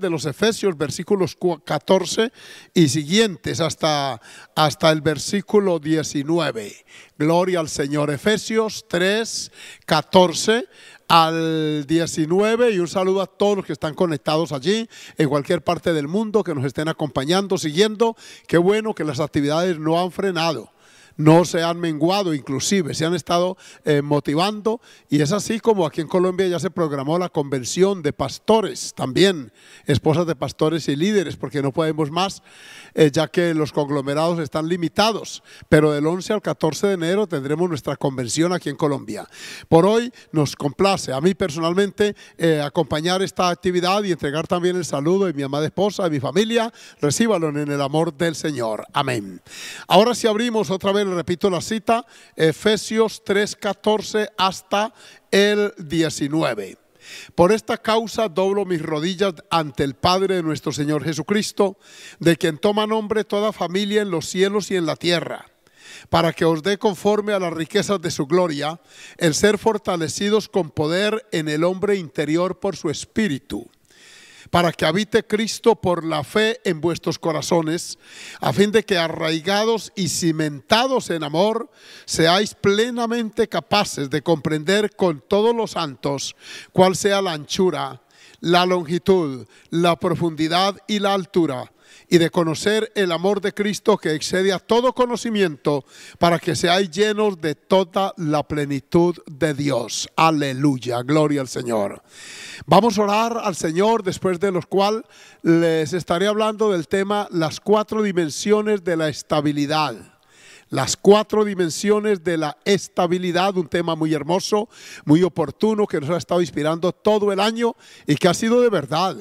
de los Efesios, versículos 14 y siguientes hasta, hasta el versículo 19. Gloria al Señor. Efesios 3, 14 al 19 y un saludo a todos los que están conectados allí, en cualquier parte del mundo, que nos estén acompañando, siguiendo. Qué bueno que las actividades no han frenado no se han menguado inclusive, se han estado eh, motivando y es así como aquí en Colombia ya se programó la convención de pastores también, esposas de pastores y líderes, porque no podemos más, eh, ya que los conglomerados están limitados, pero del 11 al 14 de enero tendremos nuestra convención aquí en Colombia. Por hoy nos complace a mí personalmente eh, acompañar esta actividad y entregar también el saludo de mi amada esposa, de mi familia, recíbalo en el amor del Señor. Amén. Ahora si abrimos otra vez repito la cita, Efesios 14 hasta el 19. Por esta causa doblo mis rodillas ante el Padre de nuestro Señor Jesucristo, de quien toma nombre toda familia en los cielos y en la tierra, para que os dé conforme a las riquezas de su gloria, el ser fortalecidos con poder en el hombre interior por su espíritu para que habite Cristo por la fe en vuestros corazones, a fin de que arraigados y cimentados en amor, seáis plenamente capaces de comprender con todos los santos cuál sea la anchura, la longitud, la profundidad y la altura y de conocer el amor de Cristo que excede a todo conocimiento, para que seáis llenos de toda la plenitud de Dios. Aleluya, gloria al Señor. Vamos a orar al Señor, después de los cual les estaré hablando del tema las cuatro dimensiones de la estabilidad las cuatro dimensiones de la estabilidad, un tema muy hermoso, muy oportuno, que nos ha estado inspirando todo el año y que ha sido de verdad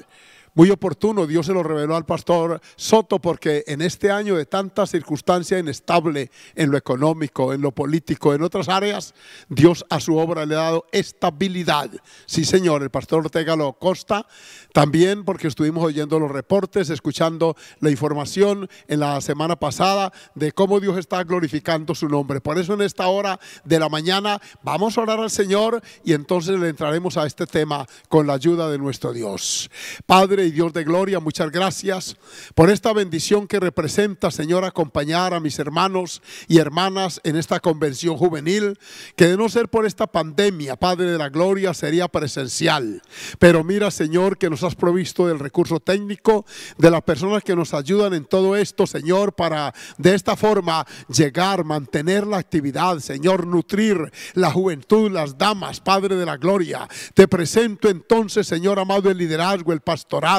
muy oportuno, Dios se lo reveló al pastor Soto, porque en este año de tanta circunstancia inestable en lo económico, en lo político, en otras áreas, Dios a su obra le ha dado estabilidad. Sí, señor, el pastor Ortega lo consta, también porque estuvimos oyendo los reportes, escuchando la información en la semana pasada de cómo Dios está glorificando su nombre. Por eso en esta hora de la mañana vamos a orar al Señor y entonces le entraremos a este tema con la ayuda de nuestro Dios. Padre, y Dios de gloria, muchas gracias por esta bendición que representa, Señor, acompañar a mis hermanos y hermanas en esta convención juvenil, que de no ser por esta pandemia, Padre de la Gloria, sería presencial. Pero mira, Señor, que nos has provisto del recurso técnico, de las personas que nos ayudan en todo esto, Señor, para de esta forma llegar, mantener la actividad, Señor, nutrir la juventud, las damas, Padre de la Gloria. Te presento entonces, Señor amado, el liderazgo, el pastoral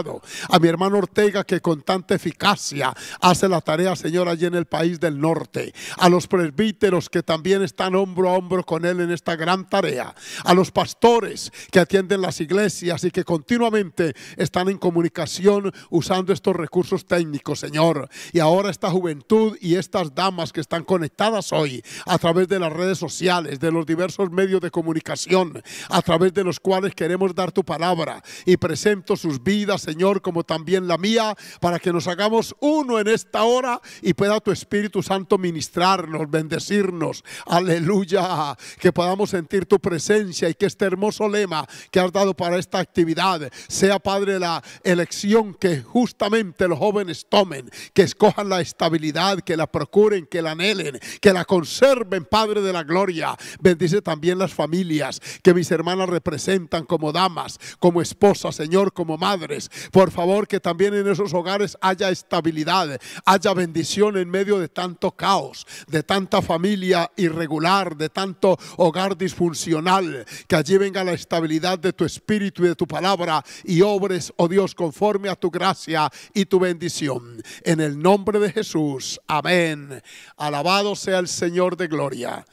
a mi hermano Ortega que con tanta eficacia hace la tarea, Señor, allí en el país del norte. A los presbíteros que también están hombro a hombro con Él en esta gran tarea. A los pastores que atienden las iglesias y que continuamente están en comunicación usando estos recursos técnicos, Señor. Y ahora esta juventud y estas damas que están conectadas hoy a través de las redes sociales, de los diversos medios de comunicación, a través de los cuales queremos dar tu palabra y presento sus vidas Señor, como también la mía, para que nos hagamos uno en esta hora y pueda tu Espíritu Santo ministrarnos, bendecirnos. Aleluya. Que podamos sentir tu presencia y que este hermoso lema que has dado para esta actividad sea, Padre, la elección que justamente los jóvenes tomen, que escojan la estabilidad, que la procuren, que la anhelen, que la conserven, Padre de la gloria. Bendice también las familias que mis hermanas representan como damas, como esposas, Señor, como madres, por favor, que también en esos hogares haya estabilidad, haya bendición en medio de tanto caos, de tanta familia irregular, de tanto hogar disfuncional. Que allí venga la estabilidad de tu espíritu y de tu palabra y obres, oh Dios, conforme a tu gracia y tu bendición. En el nombre de Jesús. Amén. Alabado sea el Señor de gloria.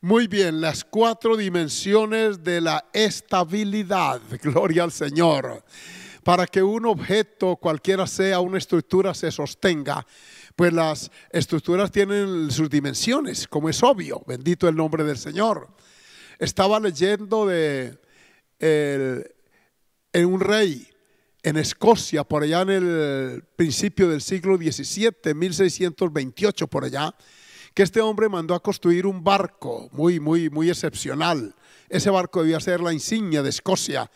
Muy bien, las cuatro dimensiones de la estabilidad. Gloria al Señor para que un objeto, cualquiera sea una estructura, se sostenga. Pues las estructuras tienen sus dimensiones, como es obvio. Bendito el nombre del Señor. Estaba leyendo de en un rey en Escocia, por allá en el principio del siglo XVII, 1628, por allá, que este hombre mandó a construir un barco muy, muy, muy excepcional. Ese barco debía ser la insignia de Escocia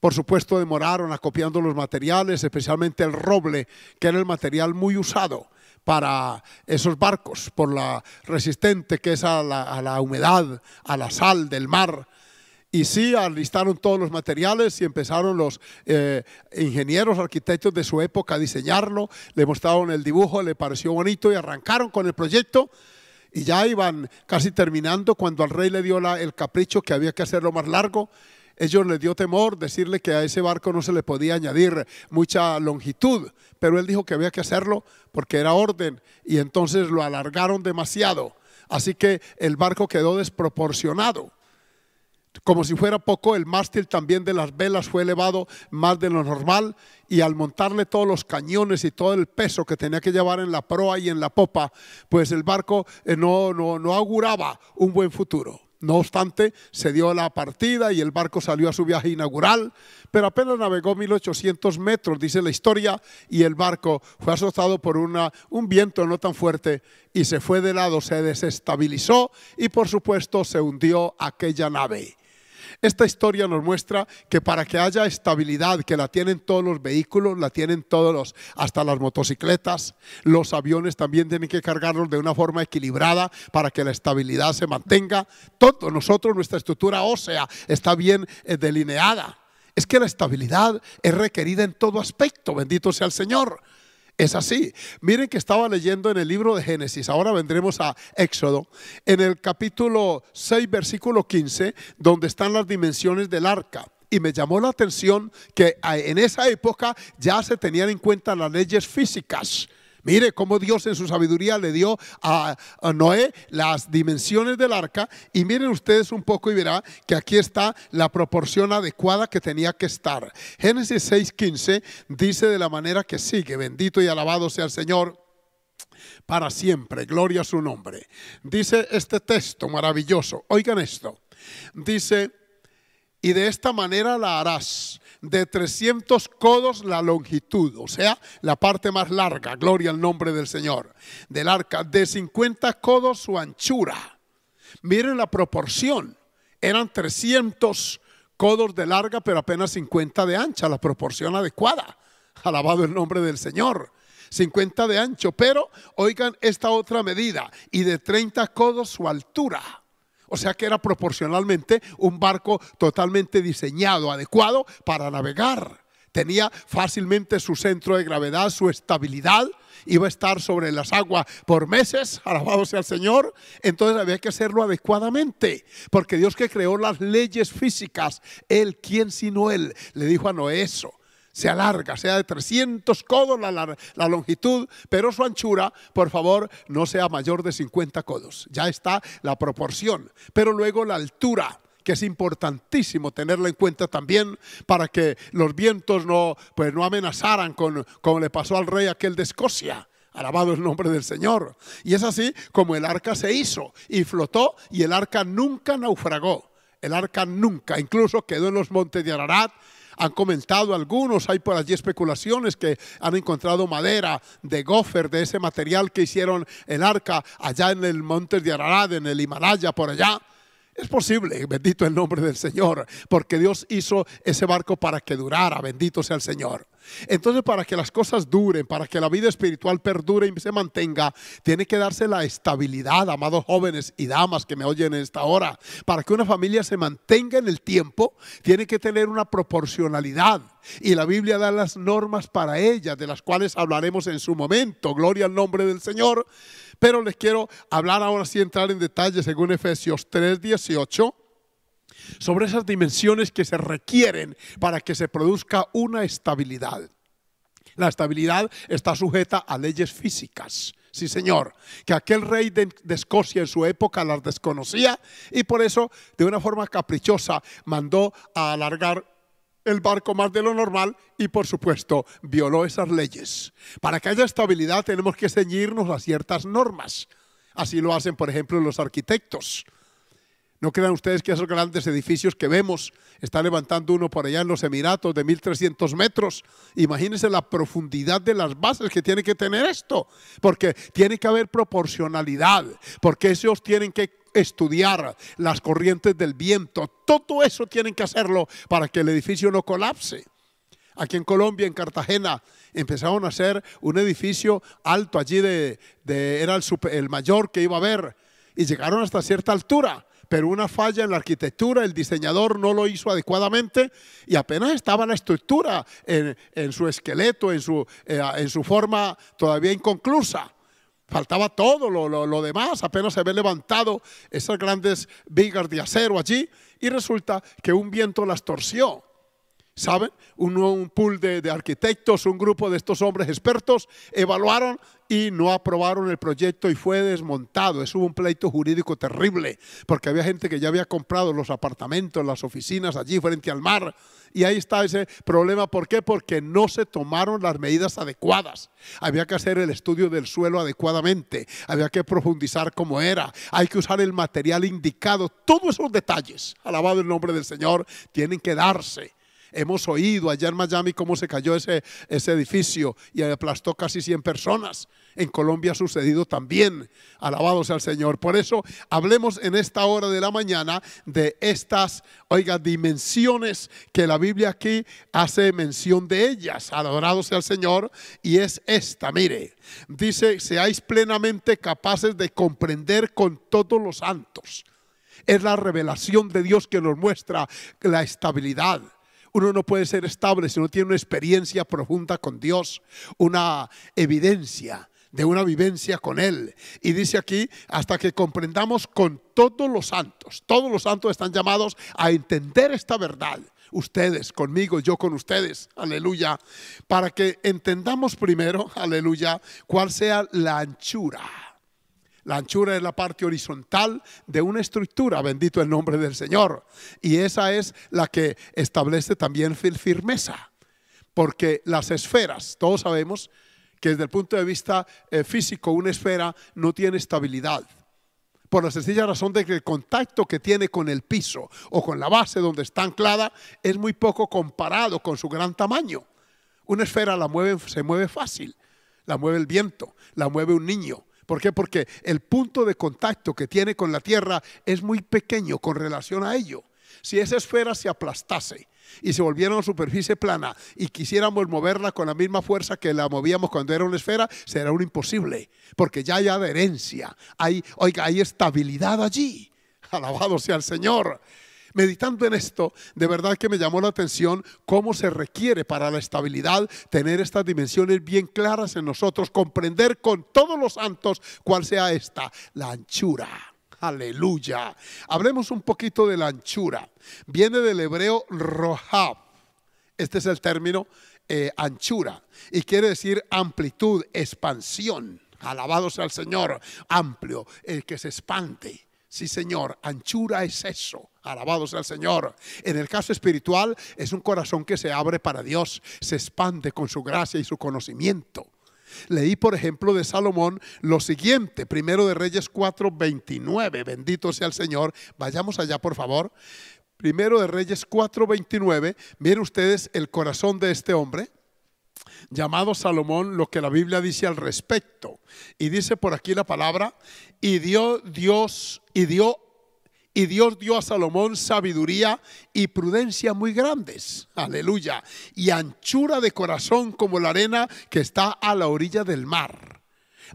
por supuesto, demoraron acopiando los materiales, especialmente el roble, que era el material muy usado para esos barcos, por la resistente que es a la, humedad, a la sal del mar. Y sí, alistaron todos los materiales y empezaron los eh, ingenieros, arquitectos de su época a diseñarlo, le mostraron el dibujo, le pareció bonito y arrancaron con el proyecto. Y ya iban casi terminando cuando al rey le dio el capricho que había que hacerlo más largo ellos le dio temor decirle que a ese barco no se le podía añadir mucha longitud, pero él dijo que había que hacerlo porque era orden y entonces lo alargaron demasiado. Así que el barco quedó desproporcionado. Como si fuera poco, el mástil también de las velas fue elevado más de lo normal y al montarle todos los cañones y todo el peso que tenía que llevar en la proa y en la popa, pues el barco eh, no, no auguraba un buen futuro. No obstante, se dio la partida y el barco salió a su viaje inaugural, pero apenas navegó 1800 metros, dice la historia, y el barco fue azotado por una, un viento no tan fuerte y se fue de lado, se desestabilizó y por supuesto se hundió aquella nave. Esta historia nos muestra que para que haya estabilidad, que la tienen todos los vehículos, la tienen todos hasta las motocicletas, los aviones también tienen que cargarlos de una forma equilibrada para que la estabilidad se mantenga. Todos nosotros, nuestra estructura ósea está bien eh, delineada. Es que la estabilidad es requerida en todo aspecto, bendito sea el Señor es así. Miren que estaba leyendo en el libro de Génesis, ahora vendremos a Éxodo, en el capítulo 6, versículo 15, donde están las dimensiones del arca. Y me llamó la atención que ah, en esa época ya se tenían en cuenta las leyes físicas Mire cómo Dios en su sabiduría le dio a, Noé las dimensiones del arca y miren ustedes un poco y verá que aquí está la proporción adecuada que tenía que estar. Génesis 6:15 dice de la manera que sigue, bendito y alabado sea el Señor para siempre, gloria a su nombre. Dice este texto maravilloso, oigan esto, dice, y de esta manera la harás de 300 codos la longitud, o sea, la parte más larga, gloria al nombre del Señor, del arca, de 50 codos su anchura. Miren la proporción, eran 300 codos de larga, pero apenas 50 de ancha, la proporción adecuada. Alabado el nombre del Señor. 50 de ancho, pero oigan esta otra medida, y de 30 codos su altura. O sea que era proporcionalmente un barco totalmente diseñado, adecuado para navegar. Tenía fácilmente su centro de gravedad, su estabilidad, iba a estar sobre las aguas por meses, alabado sea el Señor, entonces había que hacerlo adecuadamente, porque Dios que creó las leyes físicas, Él, ¿quién sino Él? Le dijo a Noé eso se alarga, sea de 300 codos la, longitud, pero su anchura, por favor, no sea mayor de 50 codos. Ya está la proporción, pero luego la altura que es importantísimo tenerla en cuenta también para que los vientos no, pues, no amenazaran con, como le pasó al rey aquel de Escocia. Alabado el nombre del Señor. Y es así como el arca se hizo y flotó y el arca nunca naufragó. El arca nunca, incluso quedó en los montes de Ararat han comentado algunos, hay por allí especulaciones que han encontrado madera de gofer, de ese material que hicieron el arca allá en el monte de Ararat, en el Himalaya, por allá. Es posible, bendito el nombre del Señor, porque Dios hizo ese barco para que durara, bendito sea el Señor. Entonces, para que las cosas duren, para que la vida espiritual perdure y se mantenga, tiene que darse la estabilidad, amados jóvenes y damas que me oyen en esta hora. Para que una familia se mantenga en el tiempo, tiene que tener una proporcionalidad. Y la Biblia da las normas para ella, de las cuales hablaremos en su momento. Gloria al nombre del Señor. Pero les quiero hablar ahora sí, entrar en detalle según Efesios 3.18 sobre esas dimensiones que se requieren para que se produzca una estabilidad. La estabilidad está sujeta a leyes físicas. Sí, señor, que aquel rey de, Escocia en su época las desconocía y por eso, de una forma caprichosa, mandó a alargar el barco más de lo normal y, por supuesto, violó esas leyes. Para que haya estabilidad tenemos que ceñirnos a ciertas normas. Así lo hacen, por ejemplo, los arquitectos. No crean ustedes que esos grandes edificios que vemos, está levantando uno por allá en los Emiratos de 1300 metros. Imagínense la profundidad de las bases que tiene que tener esto, porque tiene que haber proporcionalidad, porque ellos tienen que estudiar las corrientes del viento. Todo eso tienen que hacerlo para que el edificio no colapse. Aquí en Colombia, en Cartagena, empezaron a hacer un edificio alto allí de, era el, el mayor que iba a haber y llegaron hasta cierta altura pero una falla en la arquitectura, el diseñador no lo hizo adecuadamente y apenas estaba la estructura en, su esqueleto, en su, eh, en su forma todavía inconclusa. Faltaba todo lo, lo, demás, apenas se habían levantado esas grandes vigas de acero allí y resulta que un viento las torció ¿saben? Un, pool de, arquitectos, un grupo de estos hombres expertos, evaluaron y no aprobaron el proyecto y fue desmontado. Eso un pleito jurídico terrible, porque había gente que ya había comprado los apartamentos, las oficinas allí frente al mar. Y ahí está ese problema. ¿Por qué? Porque no se tomaron las medidas adecuadas. Había que hacer el estudio del suelo adecuadamente, había que profundizar como era, hay que usar el material indicado. Todos esos detalles, alabado el nombre del Señor, tienen que darse Hemos oído allá en Miami cómo se cayó ese, ese edificio y aplastó casi 100 personas. En Colombia ha sucedido también. Alabados al Señor. Por eso hablemos en esta hora de la mañana de estas, oiga, dimensiones que la Biblia aquí hace mención de ellas. sea al Señor. Y es esta, mire. Dice, seáis plenamente capaces de comprender con todos los santos. Es la revelación de Dios que nos muestra la estabilidad, uno no puede ser estable si no tiene una experiencia profunda con Dios, una evidencia de una vivencia con Él. Y dice aquí, hasta que comprendamos con todos los santos, todos los santos están llamados a entender esta verdad, ustedes conmigo, yo con ustedes, aleluya, para que entendamos primero, aleluya, cuál sea la anchura la anchura es la parte horizontal de una estructura, bendito el nombre del Señor. Y esa es la que establece también firmeza, porque las esferas, todos sabemos que desde el punto de vista eh, físico una esfera no tiene estabilidad por la sencilla razón de que el contacto que tiene con el piso o con la base donde está anclada es muy poco comparado con su gran tamaño. Una esfera la se mueve fácil, la mueve el viento, la mueve un niño, ¿Por qué? Porque el punto de contacto que tiene con la tierra es muy pequeño con relación a ello. Si esa esfera se aplastase y se volviera una superficie plana y quisiéramos moverla con la misma fuerza que la movíamos cuando era una esfera, será un imposible, porque ya hay adherencia, hay, hay estabilidad allí. Alabado sea el Señor. Meditando en esto, de verdad que me llamó la atención cómo se requiere para la estabilidad tener estas dimensiones bien claras en nosotros, comprender con todos los santos cuál sea esta, la anchura. Aleluya. Hablemos un poquito de la anchura. Viene del hebreo rohab. Este es el término eh, anchura y quiere decir amplitud, expansión. Alabado sea el Señor, amplio, el que se espante. Sí, Señor, anchura es eso. Alabado sea el Señor. En el caso espiritual es un corazón que se abre para Dios, se expande con su gracia y su conocimiento. Leí, por ejemplo, de Salomón lo siguiente, primero de Reyes 4, 29. Bendito sea el Señor. Vayamos allá, por favor. Primero de Reyes 4, 29. Miren ustedes el corazón de este hombre llamado Salomón, lo que la Biblia dice al respecto. Y dice por aquí la palabra, y dio Dios, y dio y Dios dio a Salomón sabiduría y prudencia muy grandes. Aleluya. Y anchura de corazón como la arena que está a la orilla del mar.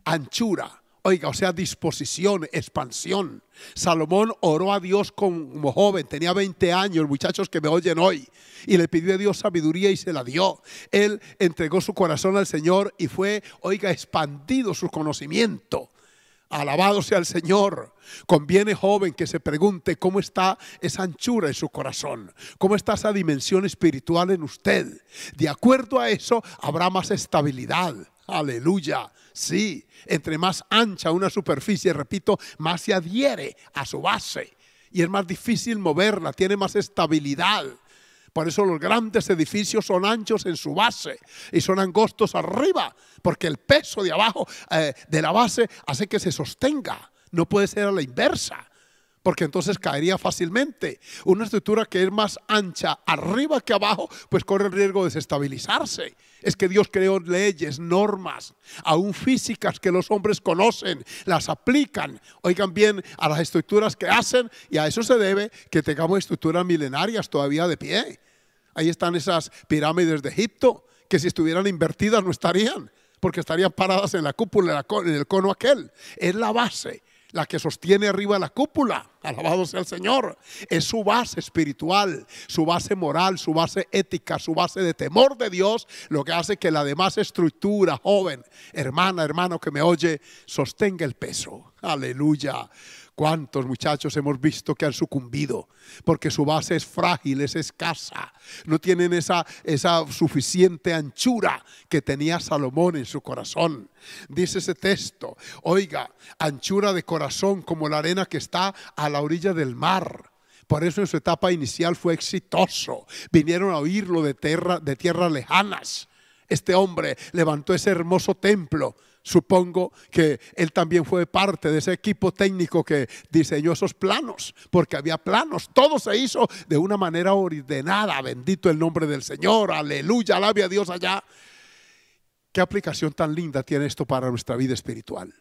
Anchura Oiga, o sea, disposición, expansión. Salomón oró a Dios como joven, tenía 20 años, muchachos que me oyen hoy, y le pidió a Dios sabiduría y se la dio. Él entregó su corazón al Señor y fue, oiga, expandido su conocimiento. Alabado sea el Señor. Conviene, joven, que se pregunte cómo está esa anchura en su corazón, cómo está esa dimensión espiritual en usted. De acuerdo a eso, habrá más estabilidad, Aleluya. Sí, entre más ancha una superficie, repito, más se adhiere a su base y es más difícil moverla, tiene más estabilidad. Por eso los grandes edificios son anchos en su base y son angostos arriba, porque el peso de abajo eh, de la base hace que se sostenga. No puede ser a la inversa porque entonces caería fácilmente. Una estructura que es más ancha arriba que abajo, pues corre el riesgo de desestabilizarse. Es que Dios creó leyes, normas, aún físicas que los hombres conocen, las aplican. Oigan bien a las estructuras que hacen y a eso se debe que tengamos estructuras milenarias todavía de pie. Ahí están esas pirámides de Egipto que si estuvieran invertidas no estarían, porque estarían paradas en la cúpula, en el cono aquel. Es la base la que sostiene arriba la cúpula, alabado sea el Señor, es su base espiritual, su base moral, su base ética, su base de temor de Dios, lo que hace que la demás estructura, joven, hermana, hermano que me oye, sostenga el peso. Aleluya. ¿Cuántos muchachos hemos visto que han sucumbido? Porque su base es frágil, es escasa. No tienen esa, esa suficiente anchura que tenía Salomón en su corazón. Dice ese texto, oiga, anchura de corazón como la arena que está a la orilla del mar. Por eso en su etapa inicial fue exitoso. Vinieron a oírlo de, tierra, de tierras lejanas. Este hombre levantó ese hermoso templo Supongo que él también fue parte de ese equipo técnico que diseñó esos planos, porque había planos. Todo se hizo de una manera ordenada. Bendito el nombre del Señor. Aleluya. Alabia a Dios allá. ¿Qué aplicación tan linda tiene esto para nuestra vida espiritual?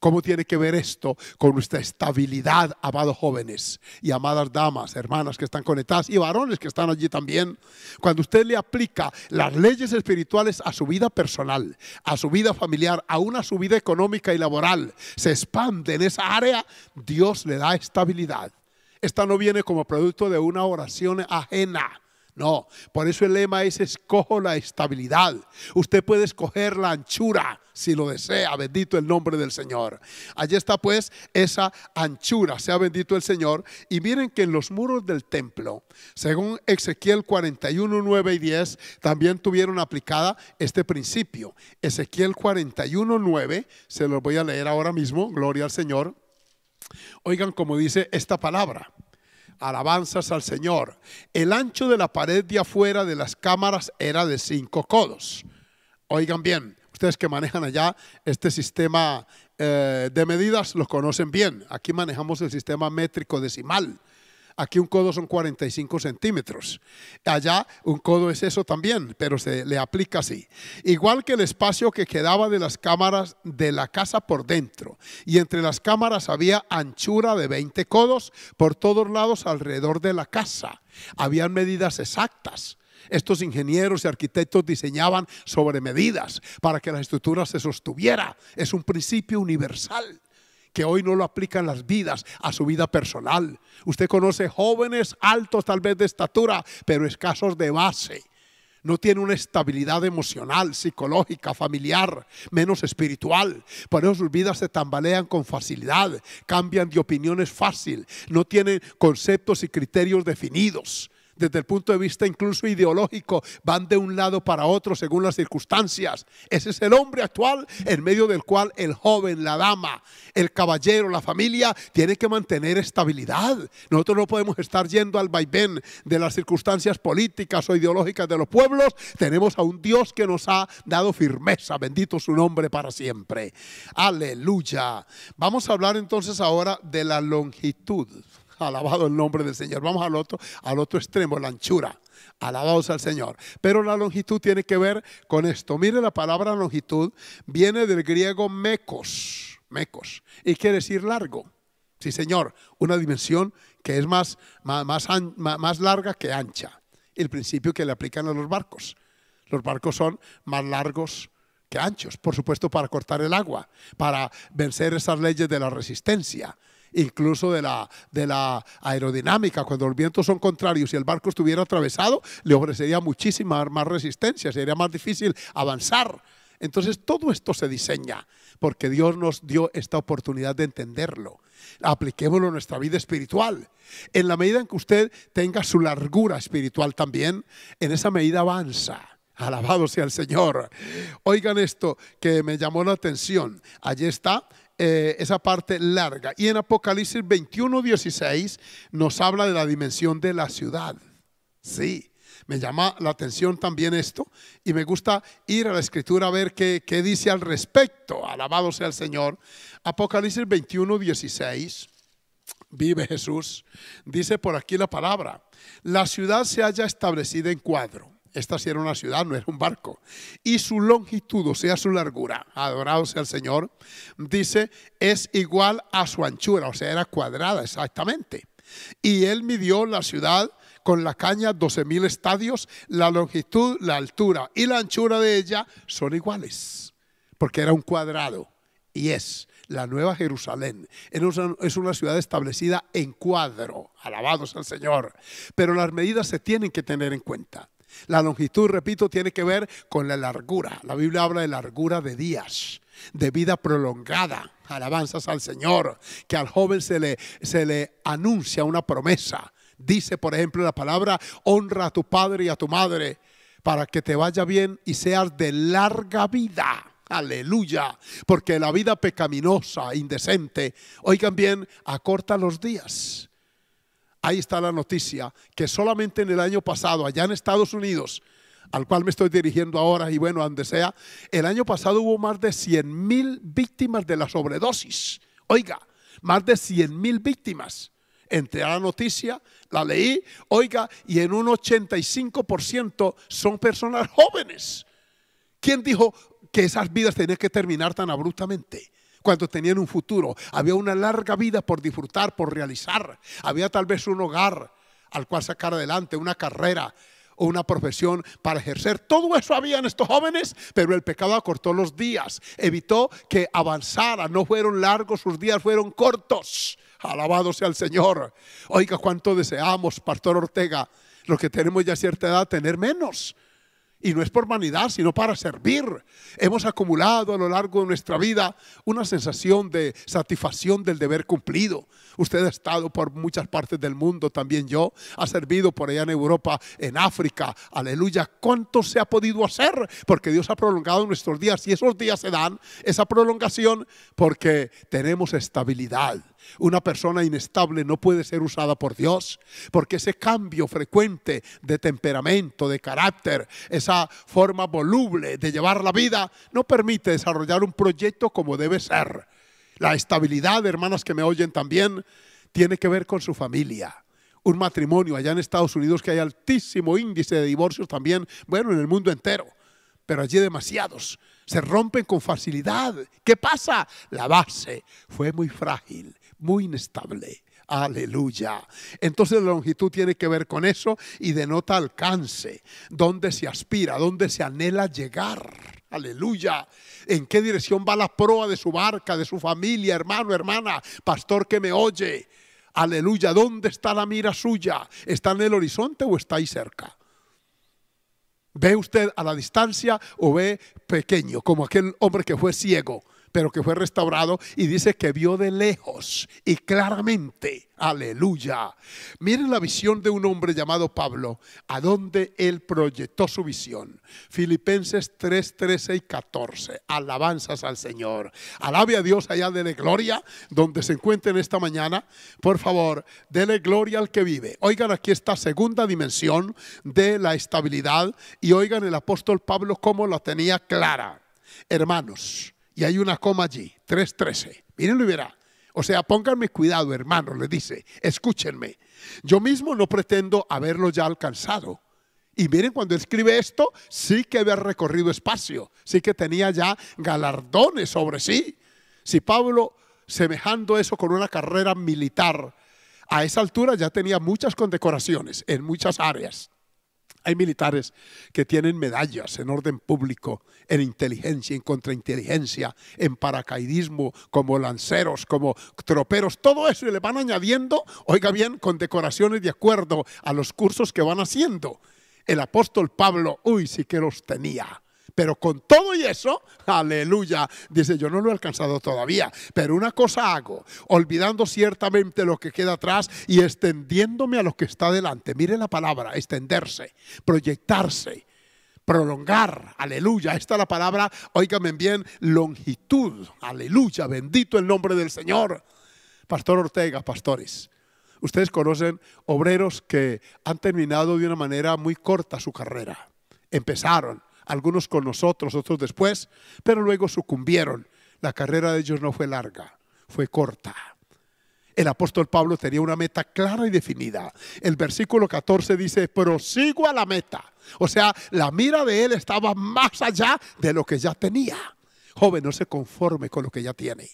¿Cómo tiene que ver esto con nuestra estabilidad, amados jóvenes y amadas damas, hermanas que están conectadas y varones que están allí también? Cuando usted le aplica las leyes espirituales a su vida personal, a su vida familiar, a a su vida económica y laboral, se expande en esa área, Dios le da estabilidad. Esta no viene como producto de una oración ajena no, por eso el lema es escojo la estabilidad. Usted puede escoger la anchura si lo desea, bendito el nombre del Señor. Allí está pues esa anchura, sea bendito el Señor. Y miren que en los muros del templo, según Ezequiel 41, 9 y 10, también tuvieron aplicada este principio. Ezequiel 41, 9, se los voy a leer ahora mismo, gloria al Señor. Oigan cómo dice esta palabra. Alabanzas al Señor. El ancho de la pared de afuera de las cámaras era de cinco codos. Oigan bien, ustedes que manejan allá este sistema eh, de medidas los conocen bien. Aquí manejamos el sistema métrico decimal. Aquí un codo son 45 centímetros. Allá un codo es eso también, pero se le aplica así. Igual que el espacio que quedaba de las cámaras de la casa por dentro. Y entre las cámaras había anchura de 20 codos por todos lados alrededor de la casa. Habían medidas exactas. Estos ingenieros y arquitectos diseñaban sobre medidas para que la estructura se sostuviera. Es un principio universal que hoy no lo aplican las vidas a su vida personal. Usted conoce jóvenes altos tal vez de estatura, pero escasos de base. No tiene una estabilidad emocional, psicológica, familiar, menos espiritual. Por eso sus vidas se tambalean con facilidad, cambian de opiniones fácil, no tienen conceptos y criterios definidos desde el punto de vista incluso ideológico, van de un lado para otro según las circunstancias. Ese es el hombre actual en medio del cual el joven, la dama, el caballero, la familia tiene que mantener estabilidad. Nosotros no podemos estar yendo al vaivén de las circunstancias políticas o ideológicas de los pueblos. Tenemos a un Dios que nos ha dado firmeza. Bendito su nombre para siempre. Aleluya. Vamos a hablar entonces ahora de la longitud. Alabado el nombre del Señor. Vamos al otro, al otro extremo, la anchura. Alabados al Señor. Pero la longitud tiene que ver con esto. Mire la palabra longitud viene del griego mecos, mecos, y quiere decir largo. Sí, Señor, una dimensión que es más, más, más larga que ancha. El principio que le aplican a los barcos. Los barcos son más largos que anchos, por supuesto, para cortar el agua, para vencer esas leyes de la resistencia incluso de la, de la aerodinámica. Cuando los vientos son contrarios y el barco estuviera atravesado, le ofrecería muchísima más resistencia, sería más difícil avanzar. Entonces todo esto se diseña porque Dios nos dio esta oportunidad de entenderlo. Apliquémoslo a nuestra vida espiritual. En la medida en que usted tenga su largura espiritual también, en esa medida avanza. Alabado sea el Señor. Oigan esto que me llamó la atención. Allí está eh, esa parte larga. Y en Apocalipsis 21, 16 nos habla de la dimensión de la ciudad. Sí, me llama la atención también esto y me gusta ir a la escritura a ver qué, dice al respecto. Alabado sea el Señor. Apocalipsis 21, 16. Vive Jesús. Dice por aquí la palabra. La ciudad se haya establecida en cuadro esta sí era una ciudad, no era un barco. Y su longitud, o sea, su largura, adorado sea el Señor, dice, es igual a su anchura, o sea, era cuadrada exactamente. Y él midió la ciudad con la caña 12.000 estadios, la longitud, la altura y la anchura de ella son iguales, porque era un cuadrado y es la Nueva Jerusalén. Es una ciudad establecida en cuadro, alabados al Señor, pero las medidas se tienen que tener en cuenta. La longitud, repito, tiene que ver con la largura. La Biblia habla de largura de días, de vida prolongada. Alabanzas al Señor, que al joven se le, se le anuncia una promesa. Dice, por ejemplo, la palabra, honra a tu padre y a tu madre para que te vaya bien y seas de larga vida. Aleluya, porque la vida pecaminosa, indecente, oigan bien, acorta los días. Ahí está la noticia, que solamente en el año pasado, allá en Estados Unidos, al cual me estoy dirigiendo ahora y bueno, donde sea, el año pasado hubo más de 100 mil víctimas de la sobredosis. Oiga, más de 100 mil víctimas. Entre a la noticia, la leí, oiga, y en un 85% son personas jóvenes. ¿Quién dijo que esas vidas tenían que terminar tan abruptamente? cuando tenían un futuro. Había una larga vida por disfrutar, por realizar. Había tal vez un hogar al cual sacar adelante, una carrera o una profesión para ejercer. Todo eso había en estos jóvenes, pero el pecado acortó los días, evitó que avanzara, no fueron largos, sus días fueron cortos. Alabado sea el Señor. Oiga, cuánto deseamos, Pastor Ortega, los que tenemos ya cierta edad, tener menos y no es por vanidad, sino para servir. Hemos acumulado a lo largo de nuestra vida una sensación de satisfacción del deber cumplido. Usted ha estado por muchas partes del mundo, también yo. Ha servido por allá en Europa, en África. Aleluya. ¿Cuánto se ha podido hacer? Porque Dios ha prolongado nuestros días y esos días se dan, esa prolongación, porque tenemos estabilidad una persona inestable no puede ser usada por Dios, porque ese cambio frecuente de temperamento, de carácter, esa forma voluble de llevar la vida, no permite desarrollar un proyecto como debe ser. La estabilidad, hermanas que me oyen también, tiene que ver con su familia un matrimonio allá en Estados Unidos que hay altísimo índice de divorcios también, bueno, en el mundo entero, pero allí demasiados. Se rompen con facilidad. ¿Qué pasa? La base fue muy frágil muy inestable. Aleluya. Entonces la longitud tiene que ver con eso y denota alcance, dónde se aspira, dónde se anhela llegar. Aleluya. ¿En qué dirección va la proa de su barca, de su familia, hermano, hermana, pastor que me oye? Aleluya. ¿Dónde está la mira suya? ¿Está en el horizonte o está ahí cerca? ¿Ve usted a la distancia o ve pequeño, como aquel hombre que fue ciego? pero que fue restaurado y dice que vio de lejos y claramente. Aleluya. Miren la visión de un hombre llamado Pablo, a donde él proyectó su visión. Filipenses 3, 13 y 14. Alabanzas al Señor. Alabe a Dios allá, dele gloria donde se encuentren esta mañana. Por favor, dele gloria al que vive. Oigan aquí esta segunda dimensión de la estabilidad y oigan el apóstol Pablo cómo la tenía clara. Hermanos, y hay una coma allí, 3.13. Mírenlo y verá. O sea, pónganme cuidado, hermano, le dice, escúchenme. Yo mismo no pretendo haberlo ya alcanzado. Y miren, cuando escribe esto, sí que había recorrido espacio, sí que tenía ya galardones sobre sí. Si Pablo, semejando eso con una carrera militar, a esa altura ya tenía muchas condecoraciones en muchas áreas. Hay militares que tienen medallas en orden público, en inteligencia, en contrainteligencia, en paracaidismo, como lanceros, como troperos, todo eso y le van añadiendo, oiga bien, con decoraciones de acuerdo a los cursos que van haciendo. El apóstol Pablo, uy, sí que los tenía. Pero con todo y eso, aleluya, dice, yo no lo he alcanzado todavía, pero una cosa hago, olvidando ciertamente lo que queda atrás y extendiéndome a lo que está delante. Mire la palabra, extenderse, proyectarse prolongar, aleluya, esta es la palabra, óigame bien, longitud, aleluya, bendito el nombre del Señor. Pastor Ortega, pastores, ustedes conocen obreros que han terminado de una manera muy corta su carrera, empezaron, algunos con nosotros, otros después, pero luego sucumbieron. La carrera de ellos no fue larga, fue corta. El apóstol Pablo tenía una meta clara y definida. El versículo 14 dice, prosigo a la meta. O sea, la mira de él estaba más allá de lo que ya tenía. Joven, no se conforme con lo que ya tiene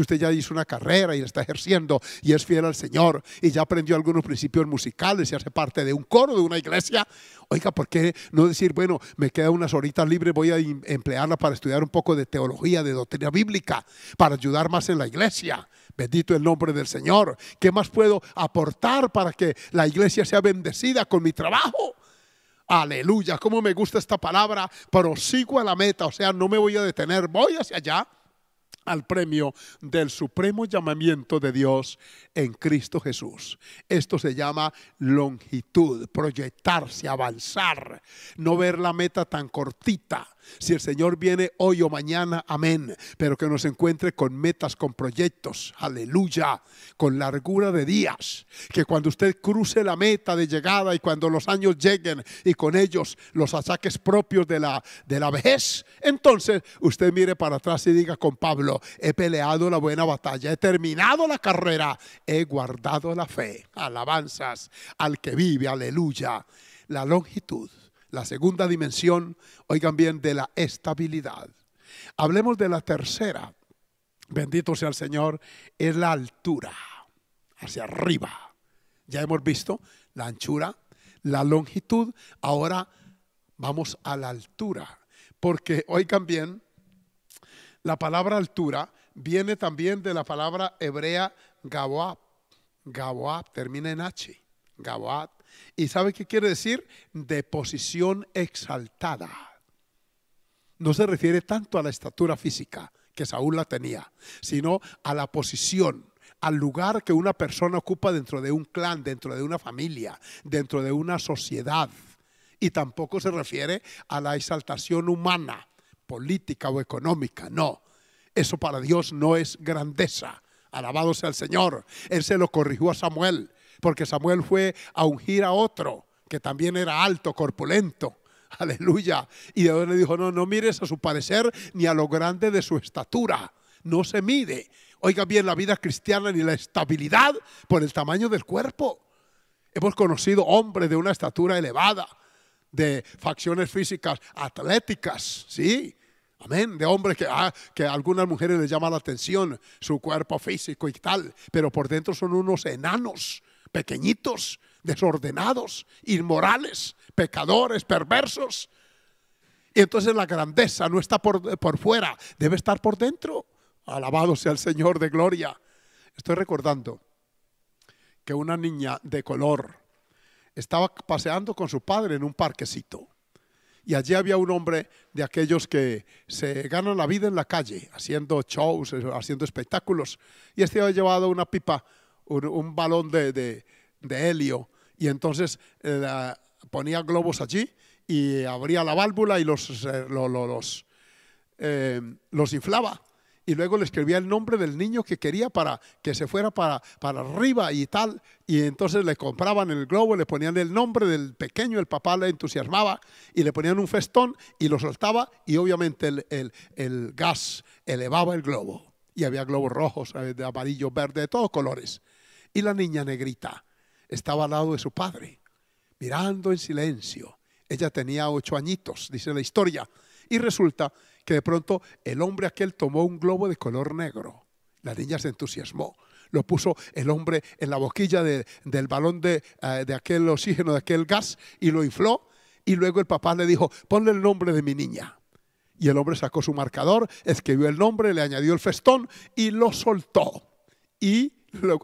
usted ya hizo una carrera y está ejerciendo y es fiel al Señor y ya aprendió algunos principios musicales y hace parte de un coro de una iglesia, oiga, ¿por qué no decir, bueno, me queda unas horitas libres, voy a em, emplearla para estudiar un poco de teología, de doctrina bíblica, para ayudar más en la iglesia? Bendito el nombre del Señor. ¿Qué más puedo aportar para que la iglesia sea bendecida con mi trabajo? Aleluya, cómo me gusta esta palabra. Prosigo a la meta, o sea, no me voy a detener, voy hacia allá al premio del supremo llamamiento de Dios en Cristo Jesús. Esto se llama longitud, proyectarse, avanzar, no ver la meta tan cortita si el Señor viene hoy o mañana, amén. Pero que nos encuentre con metas, con proyectos, aleluya, con largura de días. Que cuando usted cruce la meta de llegada y cuando los años lleguen y con ellos los ataques propios de la, de la vejez, entonces usted mire para atrás y diga con Pablo, he peleado la buena batalla, he terminado la carrera, he guardado la fe. Alabanzas al que vive, aleluya. La longitud la segunda dimensión, hoy también de la estabilidad. Hablemos de la tercera, bendito sea el Señor, es la altura, hacia arriba. Ya hemos visto la anchura, la longitud, ahora vamos a la altura, porque hoy también la palabra altura viene también de la palabra hebrea Gaboab. Gaboab termina en H. Gaboab ¿Y sabe qué quiere decir? De posición exaltada. No se refiere tanto a la estatura física, que Saúl la tenía, sino a la posición, al lugar que una persona ocupa dentro de un clan, dentro de una familia, dentro de una sociedad. Y tampoco se refiere a la exaltación humana, política o económica, no. Eso para Dios no es grandeza. Alabado sea el Señor. Él se lo corrigió a Samuel porque Samuel fue a ungir a otro que también era alto, corpulento. Aleluya. Y Dios le dijo, no, no mires a su parecer ni a lo grande de su estatura. No se mide. Oiga bien, la vida cristiana ni la estabilidad por el tamaño del cuerpo. Hemos conocido hombres de una estatura elevada, de facciones físicas atléticas, ¿sí? Amén. De hombres que, ah, que a algunas mujeres les llama la atención su cuerpo físico y tal, pero por dentro son unos enanos pequeñitos, desordenados, inmorales, pecadores, perversos. Y entonces la grandeza no está por, fuera, debe estar por dentro. Alabado sea el Señor de gloria. Estoy recordando que una niña de color estaba paseando con su padre en un parquecito. Y allí había un hombre de aquellos que se ganan la vida en la calle, haciendo shows, haciendo espectáculos. Y este había llevado una pipa un, balón de, helio y entonces eh, ponía globos allí y abría la válvula y los, eh, los, eh, los inflaba. Y luego le escribía el nombre del niño que quería para que se fuera para, para arriba y tal. Y entonces le compraban el globo, le ponían el nombre del pequeño, el papá le entusiasmaba y le ponían un festón y lo soltaba y obviamente el, el gas elevaba el globo. Y había globos rojos, amarillos, verdes, de todos colores. Y la niña negrita estaba al lado de su padre, mirando en silencio. Ella tenía ocho añitos, dice la historia. Y resulta que de pronto el hombre aquel tomó un globo de color negro. La niña se entusiasmó. Lo puso el hombre en la boquilla del balón de, eh, de aquel oxígeno, de aquel gas, y lo infló. Y luego el papá le dijo, ponle el nombre de mi niña. Y el hombre sacó su marcador, escribió el nombre, le añadió el festón y lo soltó. Y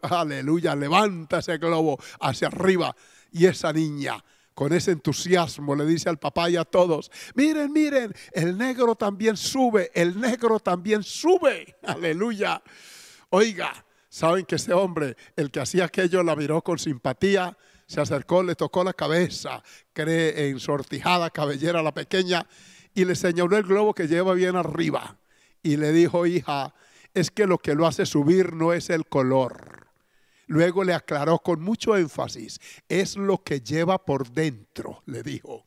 aleluya, levanta ese globo hacia arriba. Y esa niña con ese entusiasmo le dice al papá y a todos, miren, miren, el negro también sube, el negro también sube. Aleluya. Oiga, saben que ese hombre, el que hacía aquello, la miró con simpatía, se acercó, le tocó la cabeza, cree ensortijada cabellera la pequeña y le señaló el globo que lleva bien arriba. Y le dijo, hija, es que lo que lo hace subir no es el color. Luego le aclaró con mucho énfasis, es lo que lleva por dentro, le dijo.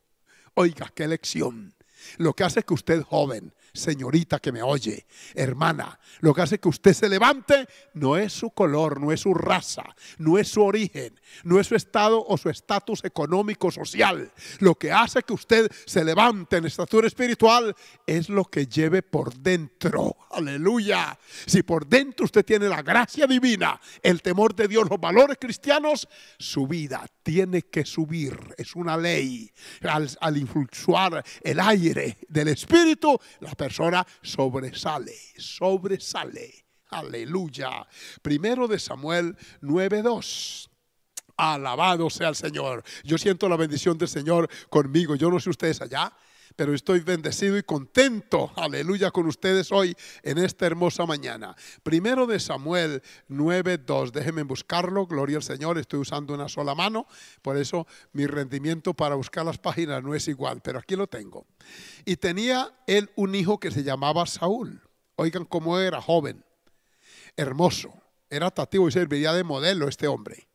Oiga, qué lección. Lo que hace que usted joven, señorita que me oye, hermana. Lo que hace que usted se levante no es su color, no es su raza, no es su origen, no es su estado o su estatus económico, social. Lo que hace que usted se levante en estatura espiritual es lo que lleve por dentro. Aleluya. Si por dentro usted tiene la gracia divina, el temor de Dios, los valores cristianos, su vida tiene que subir. Es una ley. Al, al el aire del espíritu, la persona persona sobresale, sobresale. Aleluya. Primero de Samuel 9:2. Alabado sea el Señor. Yo siento la bendición del Señor conmigo. Yo no sé ustedes allá, pero estoy bendecido y contento, aleluya, con ustedes hoy en esta hermosa mañana. Primero de Samuel 9.2, déjenme buscarlo, gloria al Señor, estoy usando una sola mano, por eso mi rendimiento para buscar las páginas no es igual, pero aquí lo tengo. Y tenía él un hijo que se llamaba Saúl, oigan cómo era joven, hermoso, era atractivo y serviría de modelo este hombre.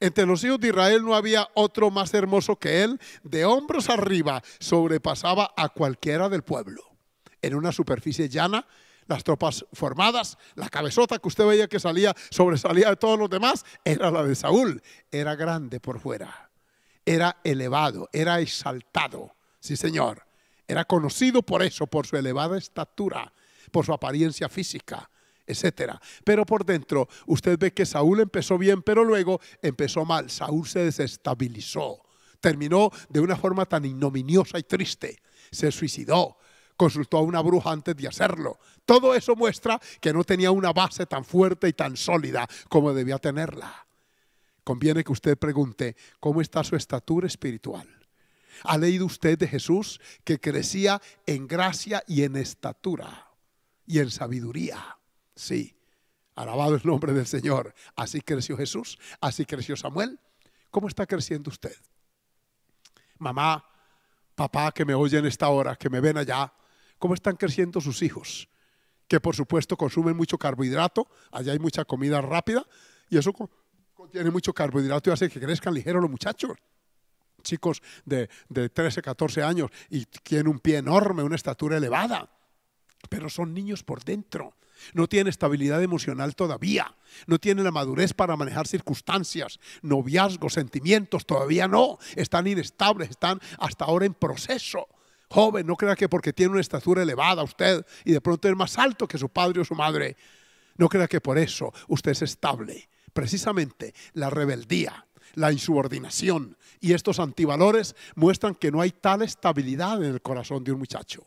Entre los hijos de Israel no había otro más hermoso que él. De hombros arriba sobrepasaba a cualquiera del pueblo. En una superficie llana, las tropas formadas, la cabezota que usted veía que salía, sobresalía de todos los demás, era la de Saúl. Era grande por fuera, era elevado, era exaltado. Sí, señor. Era conocido por eso, por su elevada estatura, por su apariencia física etcétera. Pero por dentro usted ve que Saúl empezó bien, pero luego empezó mal. Saúl se desestabilizó, terminó de una forma tan ignominiosa y triste. Se suicidó, consultó a una bruja antes de hacerlo. Todo eso muestra que no tenía una base tan fuerte y tan sólida como debía tenerla. Conviene que usted pregunte cómo está su estatura espiritual. ¿Ha leído usted de Jesús que crecía en gracia y en estatura y en sabiduría? Sí, alabado el nombre del Señor. Así creció Jesús, así creció Samuel. ¿Cómo está creciendo usted? Mamá, papá que me oyen esta hora, que me ven allá, ¿cómo están creciendo sus hijos? Que por supuesto consumen mucho carbohidrato, allá hay mucha comida rápida y eso contiene mucho carbohidrato y hace que crezcan ligeros los muchachos chicos de, de, 13, 14 años y tienen un pie enorme, una estatura elevada, pero son niños por dentro, no tiene estabilidad emocional todavía. No tiene la madurez para manejar circunstancias, noviazgos, sentimientos. Todavía no. Están inestables, están hasta ahora en proceso. Joven, no crea que porque tiene una estatura elevada usted y de pronto es más alto que su padre o su madre. No crea que por eso usted es estable. Precisamente la rebeldía, la insubordinación y estos antivalores muestran que no hay tal estabilidad en el corazón de un muchacho.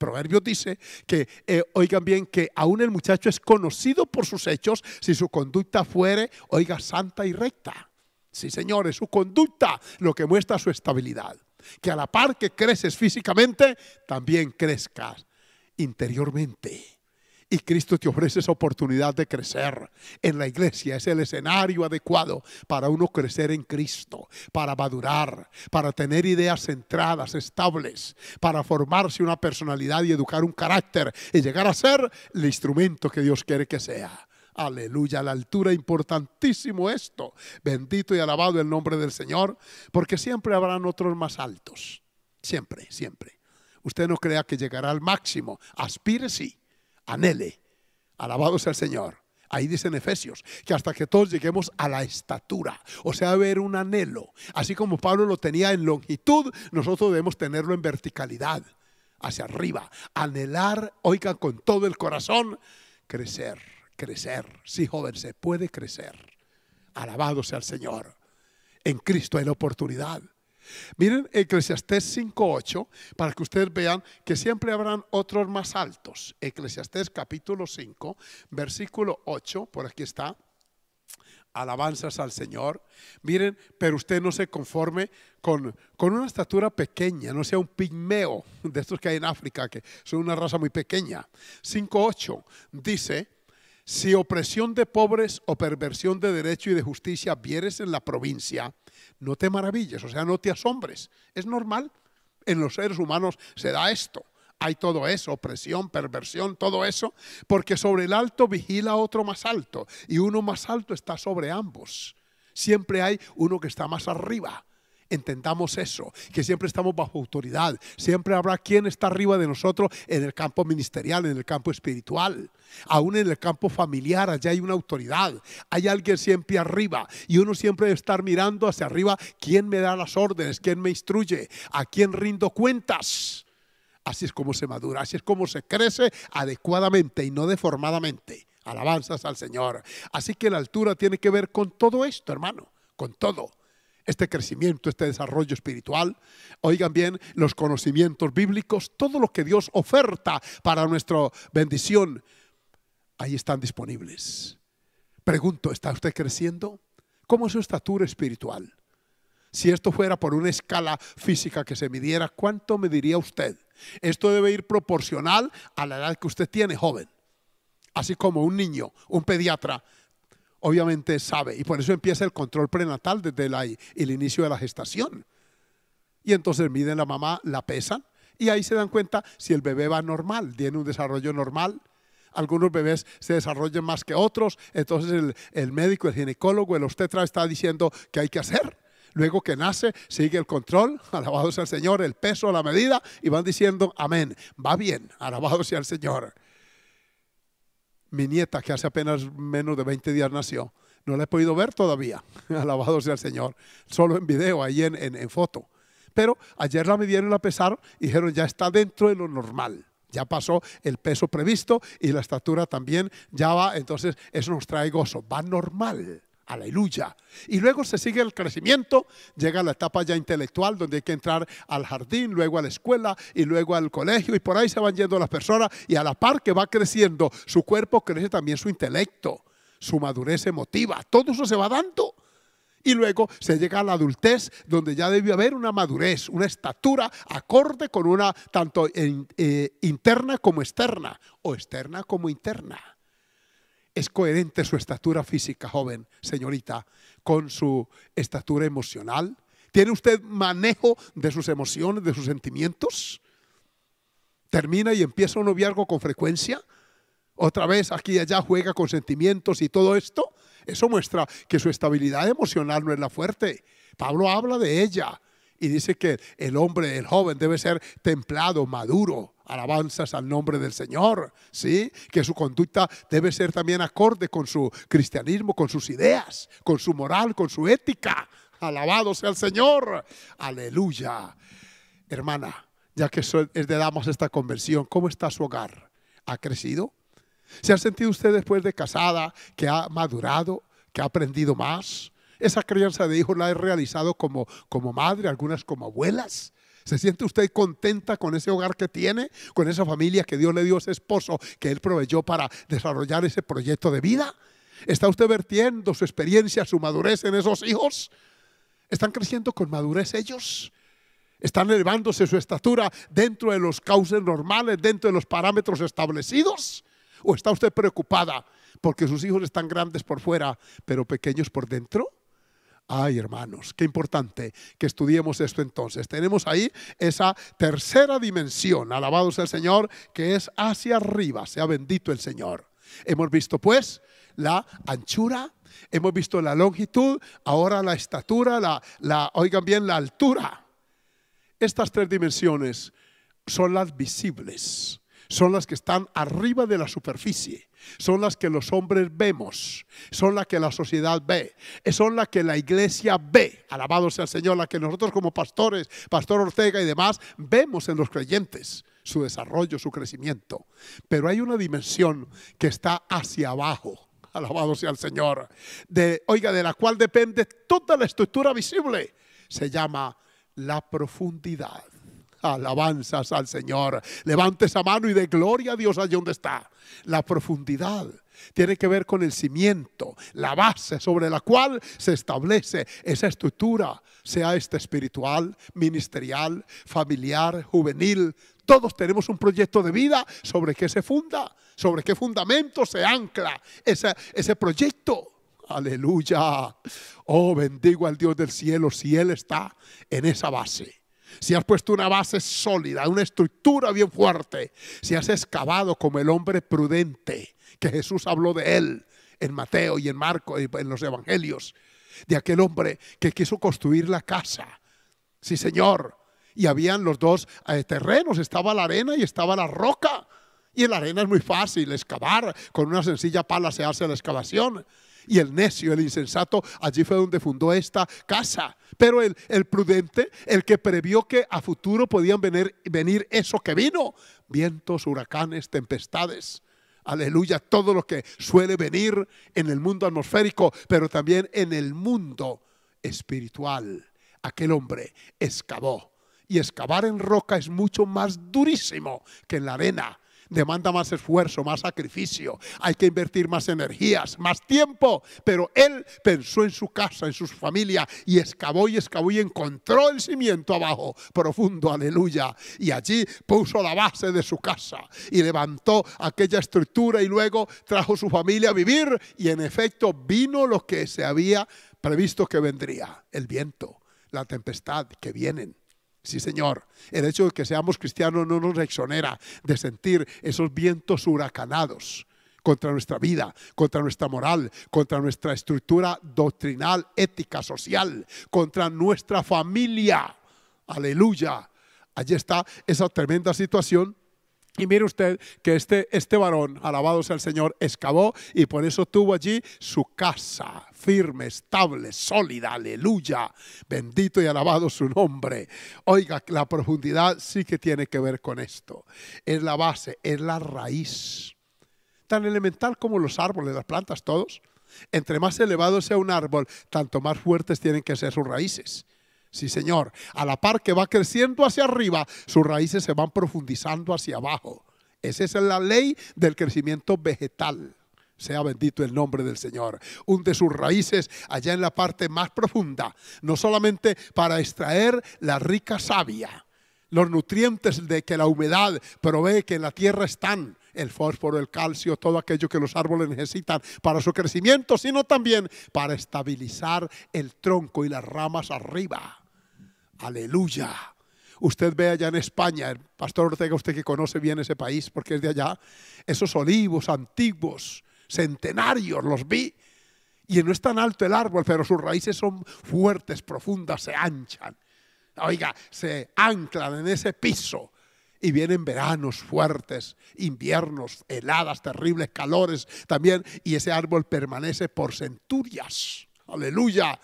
Proverbios dice que, eh, oigan bien, que aún el muchacho es conocido por sus hechos si su conducta fuere, oiga, santa y recta. Sí, señores, su conducta lo que muestra su estabilidad. Que a la par que creces físicamente, también crezcas interiormente y Cristo te ofrece esa oportunidad de crecer en la iglesia. Es el escenario adecuado para uno crecer en Cristo, para madurar, para tener ideas centradas, estables, para formarse una personalidad y educar un carácter y llegar a ser el instrumento que Dios quiere que sea. Aleluya, a la altura importantísimo esto. Bendito y alabado el nombre del Señor, porque siempre habrán otros más altos. Siempre, siempre. Usted no crea que llegará al máximo. Aspire sí, anhele. Alabado sea el Señor. Ahí dicen Efesios, que hasta que todos lleguemos a la estatura, o sea, ver un anhelo. Así como Pablo lo tenía en longitud, nosotros debemos tenerlo en verticalidad, hacia arriba. Anhelar, oiga, con todo el corazón, crecer, crecer. Sí, joven, se puede crecer. Alabado sea el Señor. En Cristo hay la oportunidad. Miren Eclesiastés 5.8 para que ustedes vean que siempre habrán otros más altos. Eclesiastés capítulo 5, versículo 8, por aquí está. Alabanzas al Señor. Miren, pero usted no se conforme con, una estatura pequeña, no sea un pigmeo de estos que hay en África, que son una raza muy pequeña. 5.8 dice, si opresión de pobres o perversión de derecho y de justicia vieres en la provincia, no te maravilles, o sea, no te asombres. Es normal. En los seres humanos se da esto. Hay todo eso, opresión, perversión, todo eso, porque sobre el alto vigila otro más alto y uno más alto está sobre ambos. Siempre hay uno que está más arriba entendamos eso, que siempre estamos bajo autoridad, siempre habrá quien está arriba de nosotros en el campo ministerial, en el campo espiritual, aún en el campo familiar, allá hay una autoridad, hay alguien siempre arriba y uno siempre debe estar mirando hacia arriba quién me da las órdenes, quién me instruye, a quién rindo cuentas. Así es como se madura, así es como se crece adecuadamente y no deformadamente. Alabanzas al Señor. Así que la altura tiene que ver con todo esto, hermano, con todo este crecimiento, este desarrollo espiritual. Oigan bien, los conocimientos bíblicos, todo lo que Dios oferta para nuestra bendición, ahí están disponibles. Pregunto, ¿está usted creciendo? ¿Cómo es su estatura espiritual? Si esto fuera por una escala física que se midiera, ¿cuánto mediría usted? Esto debe ir proporcional a la edad que usted tiene, joven. Así como un niño, un pediatra, obviamente sabe. Y por eso empieza el control prenatal desde el inicio de la gestación. Y entonces miden la mamá, la pesan y ahí se dan cuenta si el bebé va normal, tiene un desarrollo normal. Algunos bebés se desarrollan más que otros, entonces el, médico, el ginecólogo, el obstetra está diciendo que hay que hacer. Luego que nace, sigue el control, alabado sea el Señor, el peso, la medida, y van diciendo, amén, va bien, alabado sea el Señor mi nieta, que hace apenas menos de 20 días nació. No la he podido ver todavía, alabado sea el Señor, solo en video, ahí en, foto. Pero ayer la midieron a pesar y dijeron, ya está dentro de lo normal. Ya pasó el peso previsto y la estatura también, ya va, entonces eso nos trae gozo, va normal. Aleluya. Y luego se sigue el crecimiento, llega la etapa ya intelectual donde hay que entrar al jardín, luego a la escuela y luego al colegio y por ahí se van yendo las personas y a la par que va creciendo su cuerpo crece también su intelecto, su madurez emotiva, todo eso se va dando. Y luego se llega a la adultez, donde ya debió haber una madurez, una estatura acorde con una tanto eh, interna como externa, o externa como interna es coherente su estatura física, joven, señorita, con su estatura emocional? ¿Tiene usted manejo de sus emociones, de sus sentimientos? ¿Termina y empieza un noviazgo con frecuencia? ¿Otra vez aquí y allá juega con sentimientos y todo esto? Eso muestra que su estabilidad emocional no es la fuerte. Pablo habla de ella y dice que el hombre, el joven, debe ser templado, maduro, alabanzas al nombre del Señor, ¿sí? Que su conducta debe ser también acorde con su cristianismo, con sus ideas, con su moral, con su ética. Alabado sea el Señor. Aleluya. Hermana, ya que es de damas esta conversión. ¿cómo está su hogar? ¿Ha crecido? ¿Se ha sentido usted después de casada que ha madurado, que ha aprendido más? Esa crianza de hijos la ha realizado como, como madre, algunas como abuelas. ¿Se siente usted contenta con ese hogar que tiene, con esa familia que Dios le dio a ese esposo que él proveyó para desarrollar ese proyecto de vida? ¿Está usted vertiendo su experiencia, su madurez en esos hijos? ¿Están creciendo con madurez ellos? ¿Están elevándose su estatura dentro de los cauces normales, dentro de los parámetros establecidos? ¿O está usted preocupada porque sus hijos están grandes por fuera, pero pequeños por dentro? Ay, hermanos, qué importante que estudiemos esto entonces. Tenemos ahí esa tercera dimensión, alabados el Señor, que es hacia arriba, sea bendito el Señor. Hemos visto pues la anchura, hemos visto la longitud, ahora la estatura, la, la oigan bien, la altura. Estas tres dimensiones son las visibles son las que están arriba de la superficie, son las que los hombres vemos, son las que la sociedad ve, eh, son las que la iglesia ve, alabado sea el Señor, las que nosotros como pastores, pastor Ortega y demás, vemos en los creyentes su desarrollo, su crecimiento. Pero hay una dimensión que está hacia abajo, alabado sea el Señor, de, oiga, de la cual depende toda la estructura visible, se llama la profundidad. Alabanzas al Señor. Levante esa mano y de gloria a Dios allí donde está. La profundidad tiene que ver con el cimiento, la base sobre la cual se establece esa estructura, sea este espiritual, ministerial, familiar, juvenil. Todos tenemos un proyecto de vida sobre qué se funda, sobre qué fundamento se ancla ese, ese proyecto. Aleluya. Oh, bendigo al Dios del cielo si Él está en esa base si has puesto una base sólida, una estructura bien fuerte, si has excavado como el hombre prudente, que Jesús habló de él en Mateo y en Marcos y en los evangelios, de aquel hombre que quiso construir la casa. Sí, Señor. Y habían los dos eh, terrenos, estaba la arena y estaba la roca. Y en la arena es muy fácil excavar, con una sencilla pala se hace la excavación. Y el necio, el insensato, allí fue donde fundó esta casa. Pero el, prudente, el que previó que a futuro podían venir, venir eso que vino, vientos, huracanes, tempestades aleluya, todo lo que suele venir en el mundo atmosférico, pero también en el mundo espiritual. Aquel hombre excavó. Y excavar en roca es mucho más durísimo que en la arena demanda más esfuerzo, más sacrificio, hay que invertir más energías, más tiempo, pero él pensó en su casa, en su familia y excavó y excavó y encontró el cimiento abajo, profundo, aleluya, y allí puso la base de su casa y levantó aquella estructura y luego trajo su familia a vivir y en efecto vino lo que se había previsto que vendría, el viento, la tempestad que vienen Sí, Señor. El hecho de que seamos cristianos no nos exonera de sentir esos vientos huracanados contra nuestra vida, contra nuestra moral, contra nuestra estructura doctrinal, ética, social, contra nuestra familia. Aleluya. Allí está esa tremenda situación y mire usted que este, este varón, alabado sea el Señor, excavó y por eso tuvo allí su casa firme, estable, sólida, aleluya. Bendito y alabado su nombre. Oiga, la profundidad sí que tiene que ver con esto. Es la base, es la raíz. Tan elemental como los árboles, las plantas, todos. Entre más elevado sea un árbol, tanto más fuertes tienen que ser sus raíces. Sí, Señor. A la par que va creciendo hacia arriba, sus raíces se van profundizando hacia abajo. Esa es la ley del crecimiento vegetal. Sea bendito el nombre del Señor. de sus raíces allá en la parte más profunda, no solamente para extraer la rica savia, los nutrientes de que la humedad provee que en la tierra están, el fósforo, el calcio, todo aquello que los árboles necesitan para su crecimiento, sino también para estabilizar el tronco y las ramas arriba Aleluya. Usted ve allá en España, el pastor Ortega, usted que conoce bien ese país porque es de allá, esos olivos antiguos, centenarios, los vi. Y no es tan alto el árbol, pero sus raíces son fuertes, profundas, se anchan. Oiga, se anclan en ese piso y vienen veranos fuertes, inviernos, heladas, terribles calores también, y ese árbol permanece por centurias. Aleluya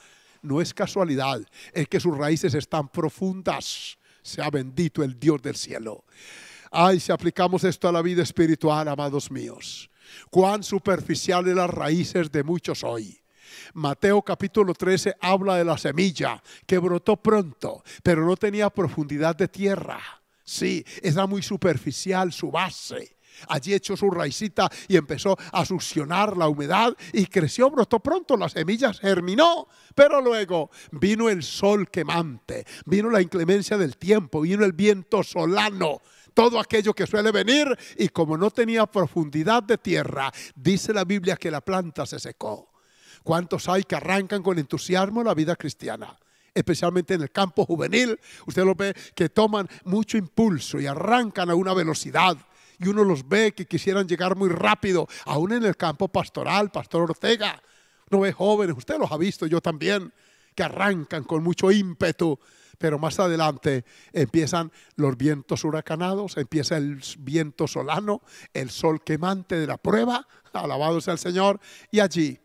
no es casualidad, es que sus raíces están profundas. Sea bendito el Dios del cielo. Ay, si aplicamos esto a la vida espiritual, amados míos, cuán superficiales las raíces de muchos hoy. Mateo capítulo 13 habla de la semilla que brotó pronto, pero no tenía profundidad de tierra. Sí, era muy superficial su base. Allí echó su raicita y empezó a succionar la humedad y creció, brotó pronto, las semillas germinó, pero luego vino el sol quemante, vino la inclemencia del tiempo, vino el viento solano todo aquello que suele venir y como no tenía profundidad de tierra, dice la Biblia que la planta se secó. ¿Cuántos hay que arrancan con entusiasmo la vida cristiana? especialmente en el campo juvenil, usted lo ve que toman mucho impulso y arrancan a una velocidad y uno los ve que quisieran llegar muy rápido, aún en el campo pastoral, Pastor Ortega. Uno ve jóvenes, usted los ha visto, yo también, que arrancan con mucho ímpetu, pero más adelante empiezan los vientos huracanados, empieza el viento solano, el sol quemante de la prueba, alabado sea el Señor, y allí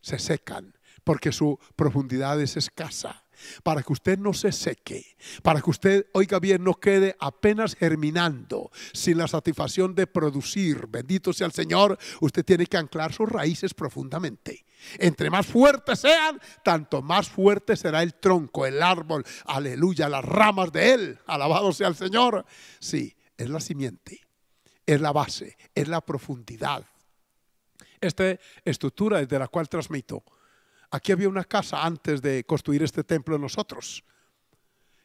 se secan porque su profundidad es escasa para que usted no se seque, para que usted, oiga bien, no quede apenas germinando, sin la satisfacción de producir. Bendito sea el Señor, usted tiene que anclar sus raíces profundamente. Entre más fuertes sean, tanto más fuerte será el tronco, el árbol, aleluya, las ramas de él. Alabado sea el Señor. Sí, es la simiente, es la base, es la profundidad. Esta estructura desde la cual transmito Aquí había una casa antes de construir este templo nosotros.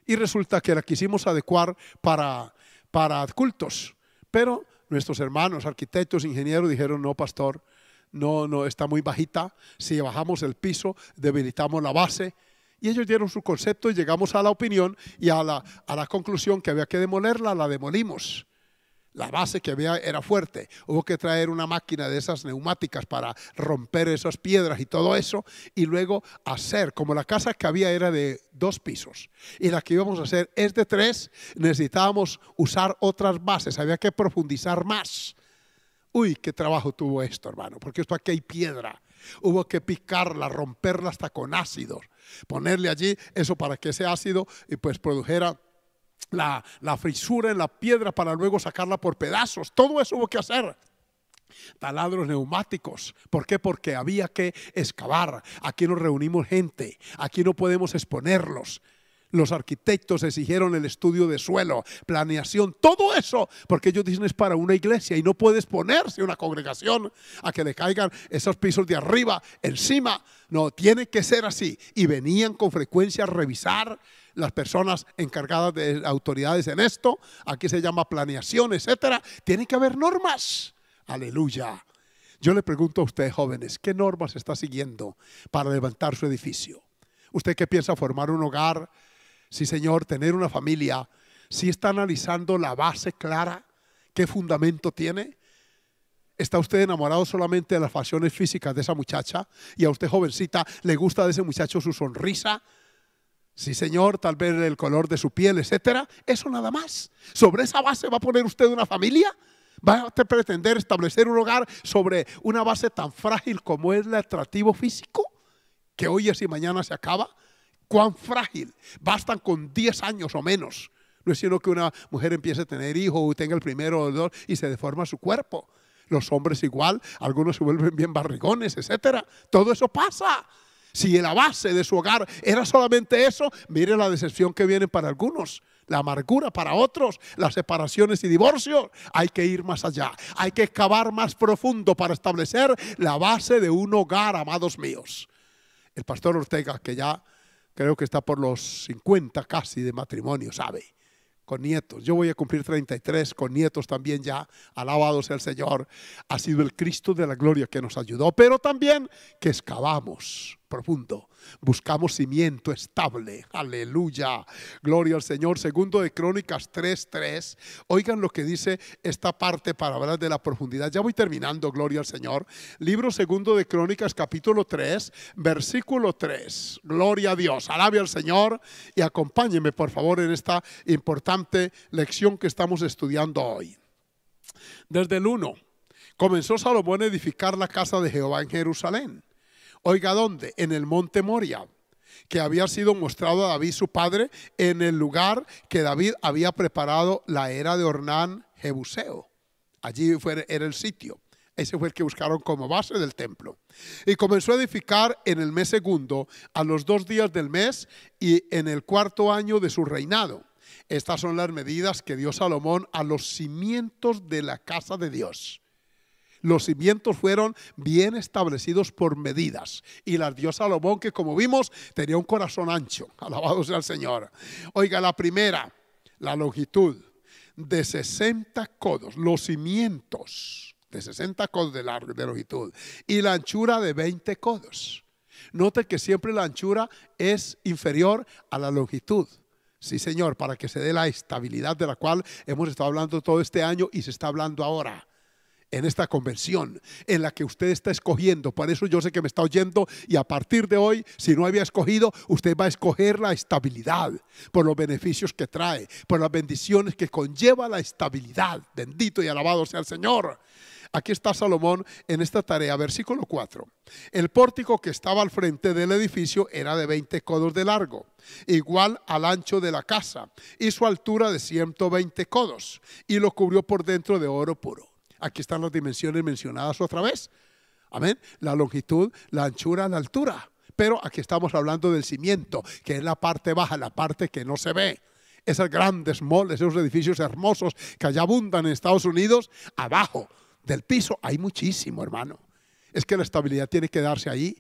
Y resulta que la quisimos adecuar para, para cultos. Pero nuestros hermanos, arquitectos, ingenieros, dijeron, no, pastor, no, no, está muy bajita. Si bajamos el piso, debilitamos la base. Y ellos dieron su concepto y llegamos a la opinión y a la, a la conclusión que había que demolerla, la demolimos. La base que había era fuerte. Hubo que traer una máquina de esas neumáticas para romper esas piedras y todo eso. Y luego hacer, como la casa que había era de dos pisos y la que íbamos a hacer es de tres, necesitábamos usar otras bases. Había que profundizar más. Uy, qué trabajo tuvo esto, hermano, porque esto aquí hay piedra. Hubo que picarla, romperla hasta con ácido, ponerle allí eso para que ese ácido y eh, pues produjera la, frisura en la piedra para luego sacarla por pedazos. Todo eso hubo que hacer taladros neumáticos. ¿Por qué? Porque había que excavar. Aquí nos reunimos gente, aquí no podemos exponerlos. Los arquitectos exigieron el estudio de suelo, planeación, todo eso, porque ellos dicen es para una iglesia y no puede exponerse una congregación a que le caigan esos pisos de arriba, encima. No, tiene que ser así. Y venían con frecuencia a revisar las personas encargadas de autoridades en esto, aquí se llama planeación, etcétera, Tienen que haber normas. Aleluya. Yo le pregunto a ustedes jóvenes, ¿qué normas está siguiendo para levantar su edificio? ¿Usted qué piensa formar un hogar? Sí, señor, tener una familia. ¿Sí está analizando la base clara? ¿Qué fundamento tiene? ¿Está usted enamorado solamente de las facciones físicas de esa muchacha? ¿Y a usted jovencita le gusta de ese muchacho su sonrisa? Sí, señor, tal vez el color de su piel, etcétera. Eso nada más. Sobre esa base va a poner usted una familia. ¿Va a pretender establecer un hogar sobre una base tan frágil como es el atractivo físico? Que hoy es y mañana se acaba. ¿Cuán frágil? Bastan con 10 años o menos. No es sino que una mujer empiece a tener hijos, o tenga el primero o dos y se deforma su cuerpo. Los hombres igual, algunos se vuelven bien barrigones, etcétera. Todo eso pasa. Si la base de su hogar era solamente eso, mire la decepción que viene para algunos, la amargura para otros, las separaciones y divorcios. Hay que ir más allá, hay que excavar más profundo para establecer la base de un hogar, amados míos. El pastor Ortega, que ya creo que está por los 50 casi de matrimonio, sabe, con nietos. Yo voy a cumplir 33 con nietos también ya, alabados el Señor. Ha sido el Cristo de la gloria que nos ayudó, pero también que excavamos profundo. Buscamos cimiento estable. Aleluya. Gloria al Señor. Segundo de Crónicas 3.3. Oigan lo que dice esta parte para hablar de la profundidad. Ya voy terminando. Gloria al Señor. Libro segundo de Crónicas capítulo 3, versículo 3. Gloria a Dios. Alabe al Señor y acompáñenme por favor en esta importante lección que estamos estudiando hoy. Desde el 1. Comenzó Salomón a edificar la casa de Jehová en Jerusalén Oiga, ¿dónde? En el monte Moria, que había sido mostrado a David su padre en el lugar que David había preparado la era de Ornán Jebuseo. Allí fue, era el sitio. Ese fue el que buscaron como base del templo. Y comenzó a edificar en el mes segundo, a los dos días del mes y en el cuarto año de su reinado. Estas son las medidas que dio Salomón a los cimientos de la casa de Dios los cimientos fueron bien establecidos por medidas y la diosa Salomón que como vimos tenía un corazón ancho. Alabado sea el Señor. Oiga, la primera, la longitud de 60 codos, los cimientos de 60 codos de, largo, de longitud y la anchura de 20 codos. Note que siempre la anchura es inferior a la longitud. Sí, Señor, para que se dé la estabilidad de la cual hemos estado hablando todo este año y se está hablando ahora en esta convención en la que usted está escogiendo. Por eso yo sé que me está oyendo y a partir de hoy, si no había escogido, usted va a escoger la estabilidad por los beneficios que trae, por las bendiciones que conlleva la estabilidad. Bendito y alabado sea el Señor. Aquí está Salomón en esta tarea, versículo 4. El pórtico que estaba al frente del edificio era de 20 codos de largo, igual al ancho de la casa, y su altura de 120 codos, y lo cubrió por dentro de oro puro. Aquí están las dimensiones mencionadas otra vez. Amén. La longitud, la anchura, la altura. Pero aquí estamos hablando del cimiento, que es la parte baja, la parte que no se ve. Esas grandes moles, esos edificios hermosos que allá abundan en Estados Unidos, abajo del piso hay muchísimo, hermano. Es que la estabilidad tiene que darse ahí.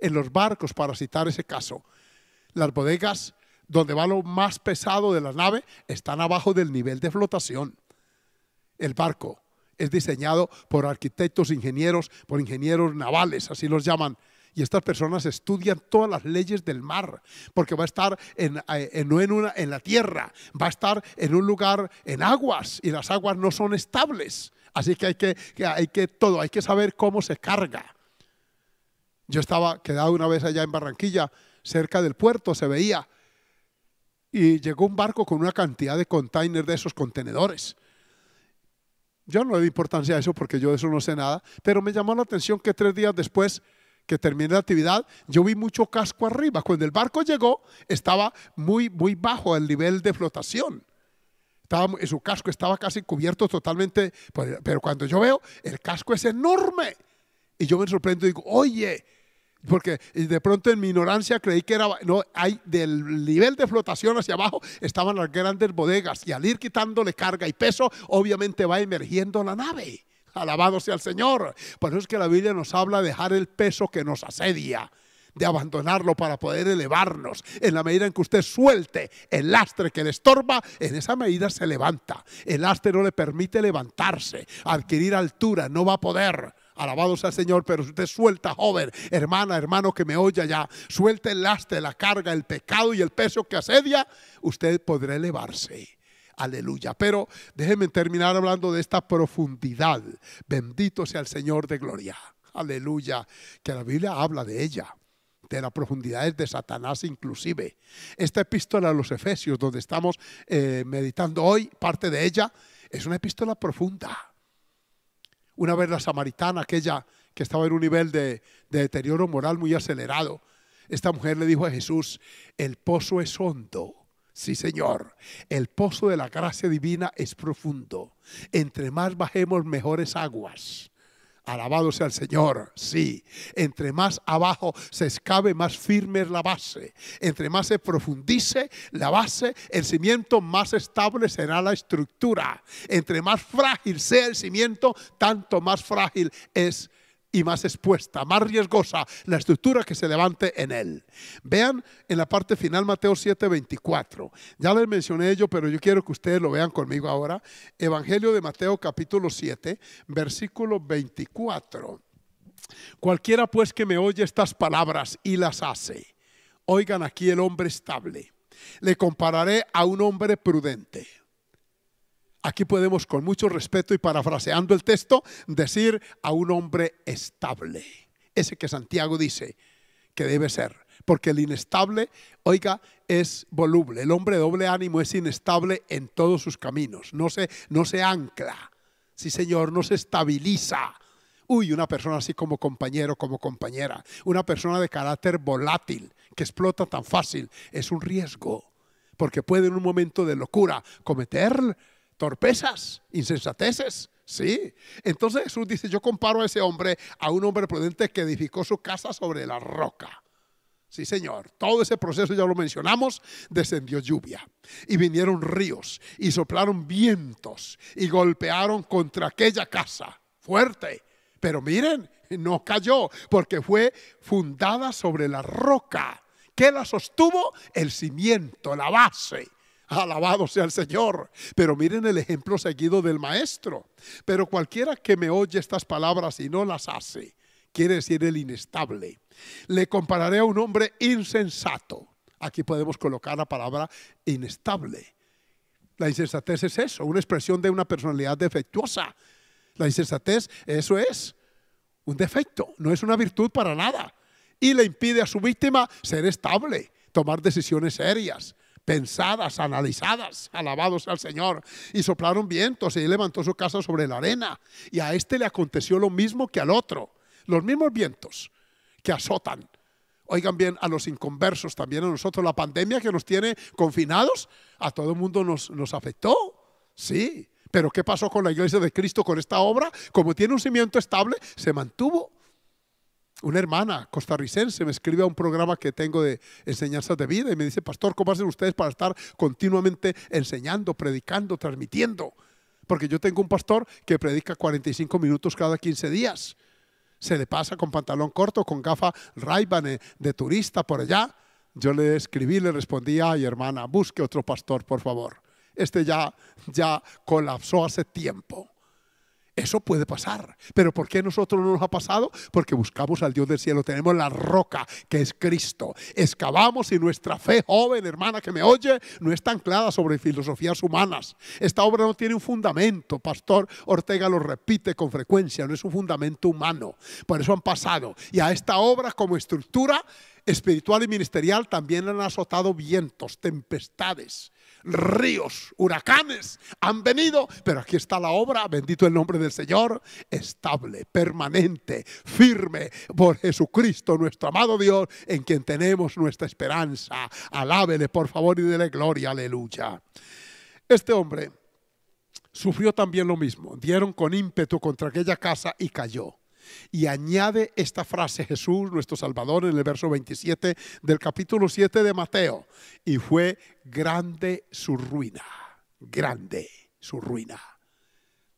En los barcos, para citar ese caso, las bodegas donde va lo más pesado de la nave están abajo del nivel de flotación. El barco es diseñado por arquitectos, ingenieros, por ingenieros navales, así los llaman. Y estas personas estudian todas las leyes del mar, porque va a estar en, eh, la tierra, va a estar en un lugar en aguas, y las aguas no son estables. Así que hay que, hay que todo, hay que saber cómo se carga. Yo estaba quedado una vez allá en Barranquilla, cerca del puerto, se veía, y llegó un barco con una cantidad de containers de esos contenedores. Yo no le doy importancia a eso porque yo de eso no sé nada, pero me llamó la atención que tres días después que terminé la actividad, yo vi mucho casco arriba. Cuando el barco llegó, estaba muy, muy bajo el nivel de flotación. Estaba, su casco estaba casi cubierto totalmente, pero cuando yo veo, el casco es enorme. Y yo me sorprendo y digo, oye, porque de pronto en mi ignorancia creí que era, no, hay del nivel de flotación hacia abajo estaban las grandes bodegas y al ir quitándole carga y peso, obviamente va emergiendo la nave. Alabado sea el Señor. Por eso es que la Biblia nos habla de dejar el peso que nos asedia, de abandonarlo para poder elevarnos. En la medida en que usted suelte el lastre que le estorba, en esa medida se levanta. El lastre no le permite levantarse, adquirir altura, no va a poder. Alabado sea el Señor, pero usted suelta, joven, hermana, hermano que me oye ya, suelta el lastre, la carga, el pecado y el peso que asedia, usted podrá elevarse. Aleluya. Pero déjenme terminar hablando de esta profundidad. Bendito sea el Señor de gloria. Aleluya. Que la Biblia habla de ella de las profundidades de Satanás inclusive. Esta epístola a los Efesios, donde estamos eh, meditando hoy, parte de ella, es una epístola profunda una vez la samaritana, aquella que estaba en un nivel de, deterioro moral muy acelerado, esta mujer le dijo a Jesús, el pozo es hondo. Sí, Señor, el pozo de la gracia divina es profundo. Entre más bajemos, mejores aguas. Alabado sea el Señor, sí. Entre más abajo se escabe, más firme es la base. Entre más se profundice la base, el cimiento más estable será la estructura. Entre más frágil sea el cimiento, tanto más frágil es la y más expuesta, más riesgosa la estructura que se levante en él. Vean en la parte final Mateo 7, 24. Ya les mencioné ello, pero yo quiero que ustedes lo vean conmigo ahora. Evangelio de Mateo capítulo 7, versículo 24. Cualquiera pues que me oye estas palabras y las hace, oigan aquí el hombre estable. Le compararé a un hombre prudente Aquí podemos con mucho respeto y parafraseando el texto decir a un hombre estable, ese que Santiago dice que debe ser, porque el inestable, oiga, es voluble, el hombre doble ánimo es inestable en todos sus caminos, no se, no se ancla, sí señor, no se estabiliza. Uy, una persona así como compañero, como compañera, una persona de carácter volátil, que explota tan fácil, es un riesgo, porque puede en un momento de locura cometer torpezas, insensateces. Sí. Entonces Jesús dice, yo comparo a ese hombre a un hombre prudente que edificó su casa sobre la roca. Sí, señor. Todo ese proceso ya lo mencionamos. Descendió lluvia y vinieron ríos y soplaron vientos y golpearon contra aquella casa. Fuerte. Pero miren, no cayó porque fue fundada sobre la roca. que la sostuvo? El cimiento, la base. Alabado sea el Señor. Pero miren el ejemplo seguido del maestro. Pero cualquiera que me oye estas palabras y no las hace, quiere decir el inestable. Le compararé a un hombre insensato. Aquí podemos colocar la palabra inestable. La insensatez es eso, una expresión de una personalidad defectuosa. La insensatez, eso es un defecto, no es una virtud para nada. Y le impide a su víctima ser estable, tomar decisiones serias, pensadas, analizadas, alabados al Señor. Y soplaron vientos y levantó su casa sobre la arena. Y a este le aconteció lo mismo que al otro, los mismos vientos que azotan. Oigan bien, a los inconversos, también a nosotros, la pandemia que nos tiene confinados, a todo el mundo nos, nos afectó. Sí, pero ¿qué pasó con la iglesia de Cristo, con esta obra? Como tiene un cimiento estable, se mantuvo una hermana costarricense me escribe a un programa que tengo de enseñanzas de vida y me dice, pastor, ¿cómo hacen ustedes para estar continuamente enseñando, predicando, transmitiendo? Porque yo tengo un pastor que predica 45 minutos cada 15 días. Se le pasa con pantalón corto, con gafa ray eh, de turista por allá. Yo le escribí, le respondí, ay hermana, busque otro pastor, por favor. Este ya, ya colapsó hace tiempo. Eso puede pasar. Pero ¿por qué a nosotros no nos ha pasado? Porque buscamos al Dios del cielo. Tenemos la roca que es Cristo. Excavamos y nuestra fe, joven hermana que me oye, no está anclada sobre filosofías humanas. Esta obra no tiene un fundamento. Pastor Ortega lo repite con frecuencia. No es un fundamento humano. Por eso han pasado. Y a esta obra como estructura espiritual y ministerial también han azotado vientos, tempestades ríos, huracanes han venido, pero aquí está la obra, bendito el nombre del Señor, estable, permanente, firme por Jesucristo, nuestro amado Dios, en quien tenemos nuestra esperanza. Alábele, por favor, y dele gloria, aleluya. Este hombre sufrió también lo mismo, dieron con ímpetu contra aquella casa y cayó. Y añade esta frase Jesús, nuestro Salvador, en el verso 27 del capítulo 7 de Mateo. Y fue grande su ruina, grande su ruina.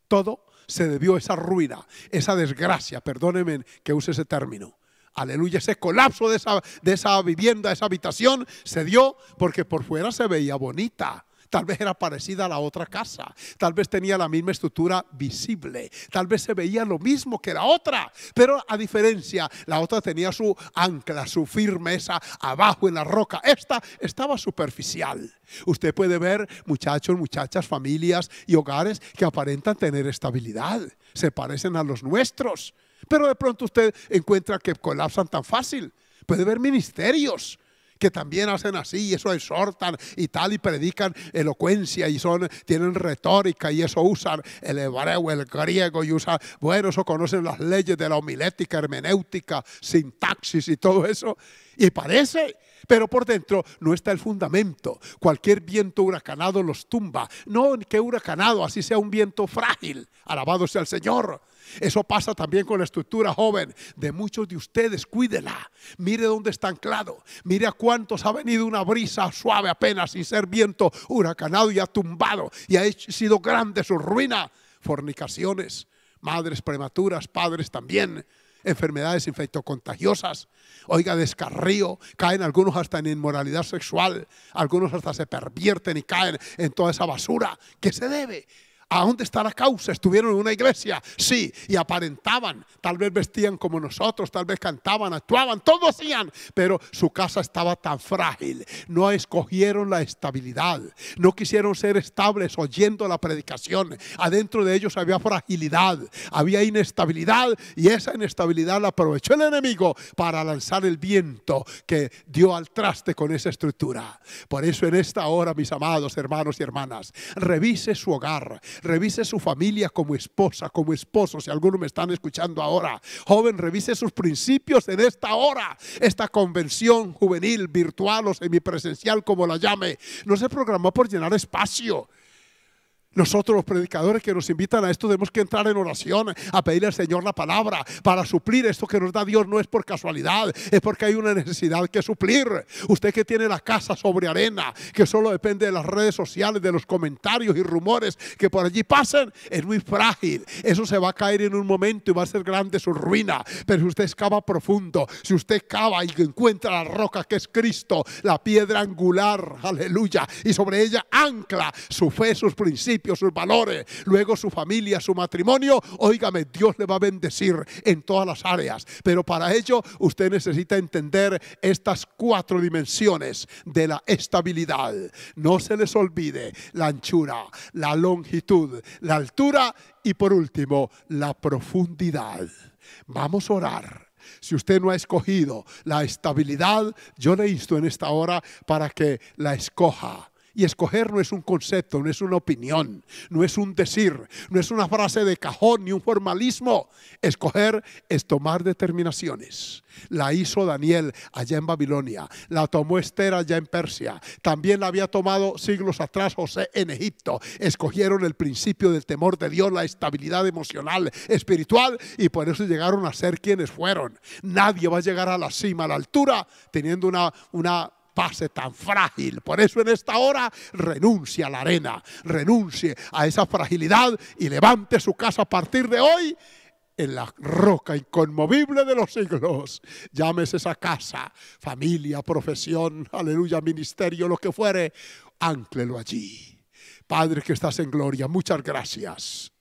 Todo se debió a esa ruina, esa desgracia, perdónenme que use ese término. Aleluya, ese colapso de esa, de esa vivienda, esa habitación, se dio porque por fuera se veía bonita, Tal vez era parecida a la otra casa. Tal vez tenía la misma estructura visible. Tal vez se veía lo mismo que la otra. Pero a diferencia, la otra tenía su ancla, su firmeza abajo en la roca. Esta estaba superficial. Usted puede ver muchachos, muchachas, familias y hogares que aparentan tener estabilidad. Se parecen a los nuestros. Pero de pronto usted encuentra que colapsan tan fácil. Puede ver ministerios que también hacen así y eso exhortan y tal y predican elocuencia y son, tienen retórica y eso usan el hebreo, el griego y usan, bueno, eso conocen las leyes de la homilética, hermenéutica, sintaxis y todo eso. Y parece pero por dentro no está el fundamento. Cualquier viento huracanado los tumba. No que huracanado, así sea un viento frágil. Alabado sea el Señor. Eso pasa también con la estructura joven de muchos de ustedes. Cuídela. Mire dónde está anclado. Mire a cuántos ha venido una brisa suave apenas sin ser viento huracanado y ha tumbado y ha sido grande su ruina. Fornicaciones, madres prematuras, padres también enfermedades infectocontagiosas, oiga, descarrío, caen algunos hasta en inmoralidad sexual, algunos hasta se pervierten y caen en toda esa basura. ¿Qué se debe? ¿A dónde está la causa, estuvieron en una iglesia, sí, y aparentaban, tal vez vestían como nosotros, tal vez cantaban, actuaban, todo hacían, pero su casa estaba tan frágil, no escogieron la estabilidad, no quisieron ser estables oyendo la predicación, adentro de ellos había fragilidad, había inestabilidad y esa inestabilidad la aprovechó el enemigo para lanzar el viento que dio al traste con esa estructura. Por eso en esta hora, mis amados hermanos y hermanas, revise su hogar, revise su familia como esposa, como esposo, si alguno me están escuchando ahora. Joven, revise sus principios en esta hora, esta convención juvenil, virtual o semipresencial, como la llame. No se programó por llenar espacio nosotros los predicadores que nos invitan a esto tenemos que entrar en oración, a pedirle al Señor la palabra para suplir esto que nos da Dios. No es por casualidad, es porque hay una necesidad que suplir. Usted que tiene la casa sobre arena, que solo depende de las redes sociales, de los comentarios y rumores que por allí pasen, es muy frágil. Eso se va a caer en un momento y va a ser grande su ruina. Pero si usted excava profundo, si usted cava y encuentra la roca que es Cristo, la piedra angular, aleluya, y sobre ella ancla su fe, sus principios sus valores, luego su familia, su matrimonio, óigame, Dios le va a bendecir en todas las áreas. Pero para ello usted necesita entender estas cuatro dimensiones de la estabilidad. No se les olvide la anchura, la longitud, la altura y por último, la profundidad. Vamos a orar. Si usted no ha escogido la estabilidad, yo le insto en esta hora para que la escoja y escoger no es un concepto, no es una opinión, no es un decir, no es una frase de cajón ni un formalismo. Escoger es tomar determinaciones. La hizo Daniel allá en Babilonia, la tomó Esther allá en Persia, también la había tomado siglos atrás José en Egipto. Escogieron el principio del temor de Dios, la estabilidad emocional, espiritual, y por eso llegaron a ser quienes fueron. Nadie va a llegar a la cima, a la altura, teniendo una, una pase tan frágil. Por eso en esta hora renuncie a la arena, renuncie a esa fragilidad y levante su casa a partir de hoy en la roca inconmovible de los siglos. Llámese esa casa, familia, profesión, aleluya, ministerio, lo que fuere, ánclelo allí. Padre que estás en gloria, muchas gracias.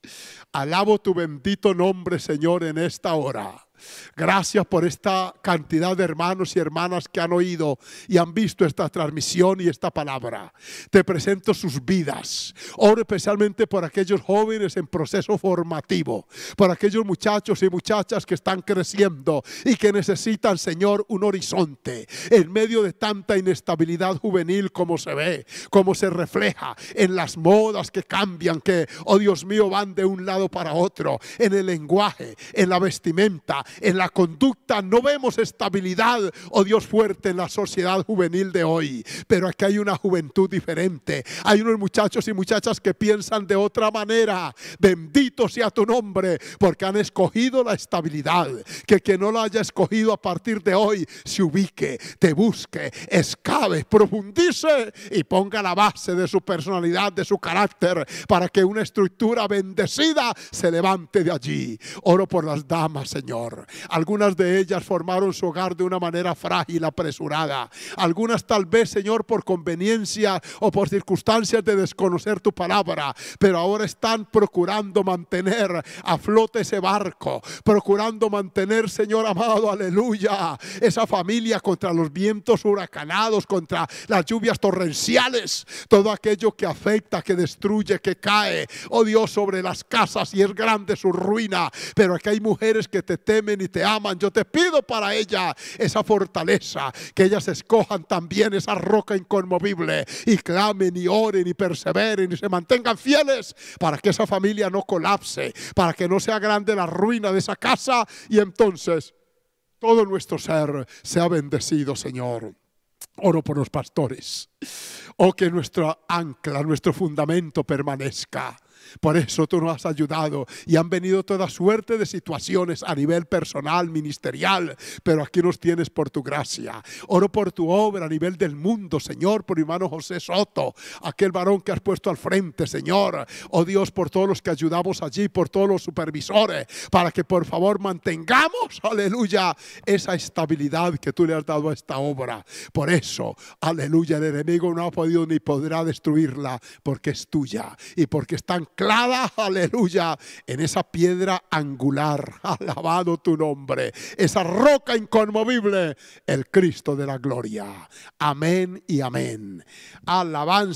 Alabo tu bendito nombre, Señor, en esta hora. Gracias por esta cantidad de hermanos y hermanas que han oído y han visto esta transmisión y esta palabra. Te presento sus vidas. Oro especialmente por aquellos jóvenes en proceso formativo, por aquellos muchachos y muchachas que están creciendo y que necesitan, Señor, un horizonte en medio de tanta inestabilidad juvenil como se ve, como se refleja en las modas que cambian, que, oh Dios mío, van de un lado para otro, en el lenguaje, en la vestimenta, en la conducta, no vemos estabilidad o oh Dios fuerte en la sociedad juvenil de hoy. Pero aquí hay una juventud diferente. Hay unos muchachos y muchachas que piensan de otra manera. Bendito sea tu nombre, porque han escogido la estabilidad. Que quien no la haya escogido a partir de hoy se ubique, te busque, escabe, profundice y ponga la base de su personalidad, de su carácter, para que una estructura bendecida se levante de allí. Oro por las damas, Señor. Algunas de ellas formaron su hogar de una manera frágil, apresurada. Algunas tal vez, Señor, por conveniencia o por circunstancias de desconocer tu palabra, pero ahora están procurando mantener a flote ese barco, procurando mantener, Señor amado, aleluya, esa familia contra los vientos huracanados, contra las lluvias torrenciales, todo aquello que afecta, que destruye, que cae, oh Dios, sobre las casas y es grande su ruina, pero aquí hay mujeres que te temen y te aman. Yo te pido para ella esa fortaleza, que ellas escojan también esa roca inconmovible y clamen y oren y perseveren y se mantengan fieles para que esa familia no colapse, para que no sea grande la ruina de esa casa y entonces todo nuestro ser sea bendecido, Señor. Oro por los pastores. o oh, que nuestro ancla, nuestro fundamento permanezca. Por eso tú nos has ayudado y han venido toda suerte de situaciones a nivel personal, ministerial, pero aquí nos tienes por tu gracia. Oro por tu obra a nivel del mundo, Señor, por mi hermano José Soto, aquel varón que has puesto al frente, Señor. Oh Dios, por todos los que ayudamos allí, por todos los supervisores, para que por favor mantengamos, aleluya, esa estabilidad que tú le has dado a esta obra. Por eso, aleluya, el enemigo no ha podido ni podrá destruirla porque es tuya y porque están aleluya, en esa piedra angular, alabado tu nombre, esa roca inconmovible, el Cristo de la gloria. Amén y amén. Alabanza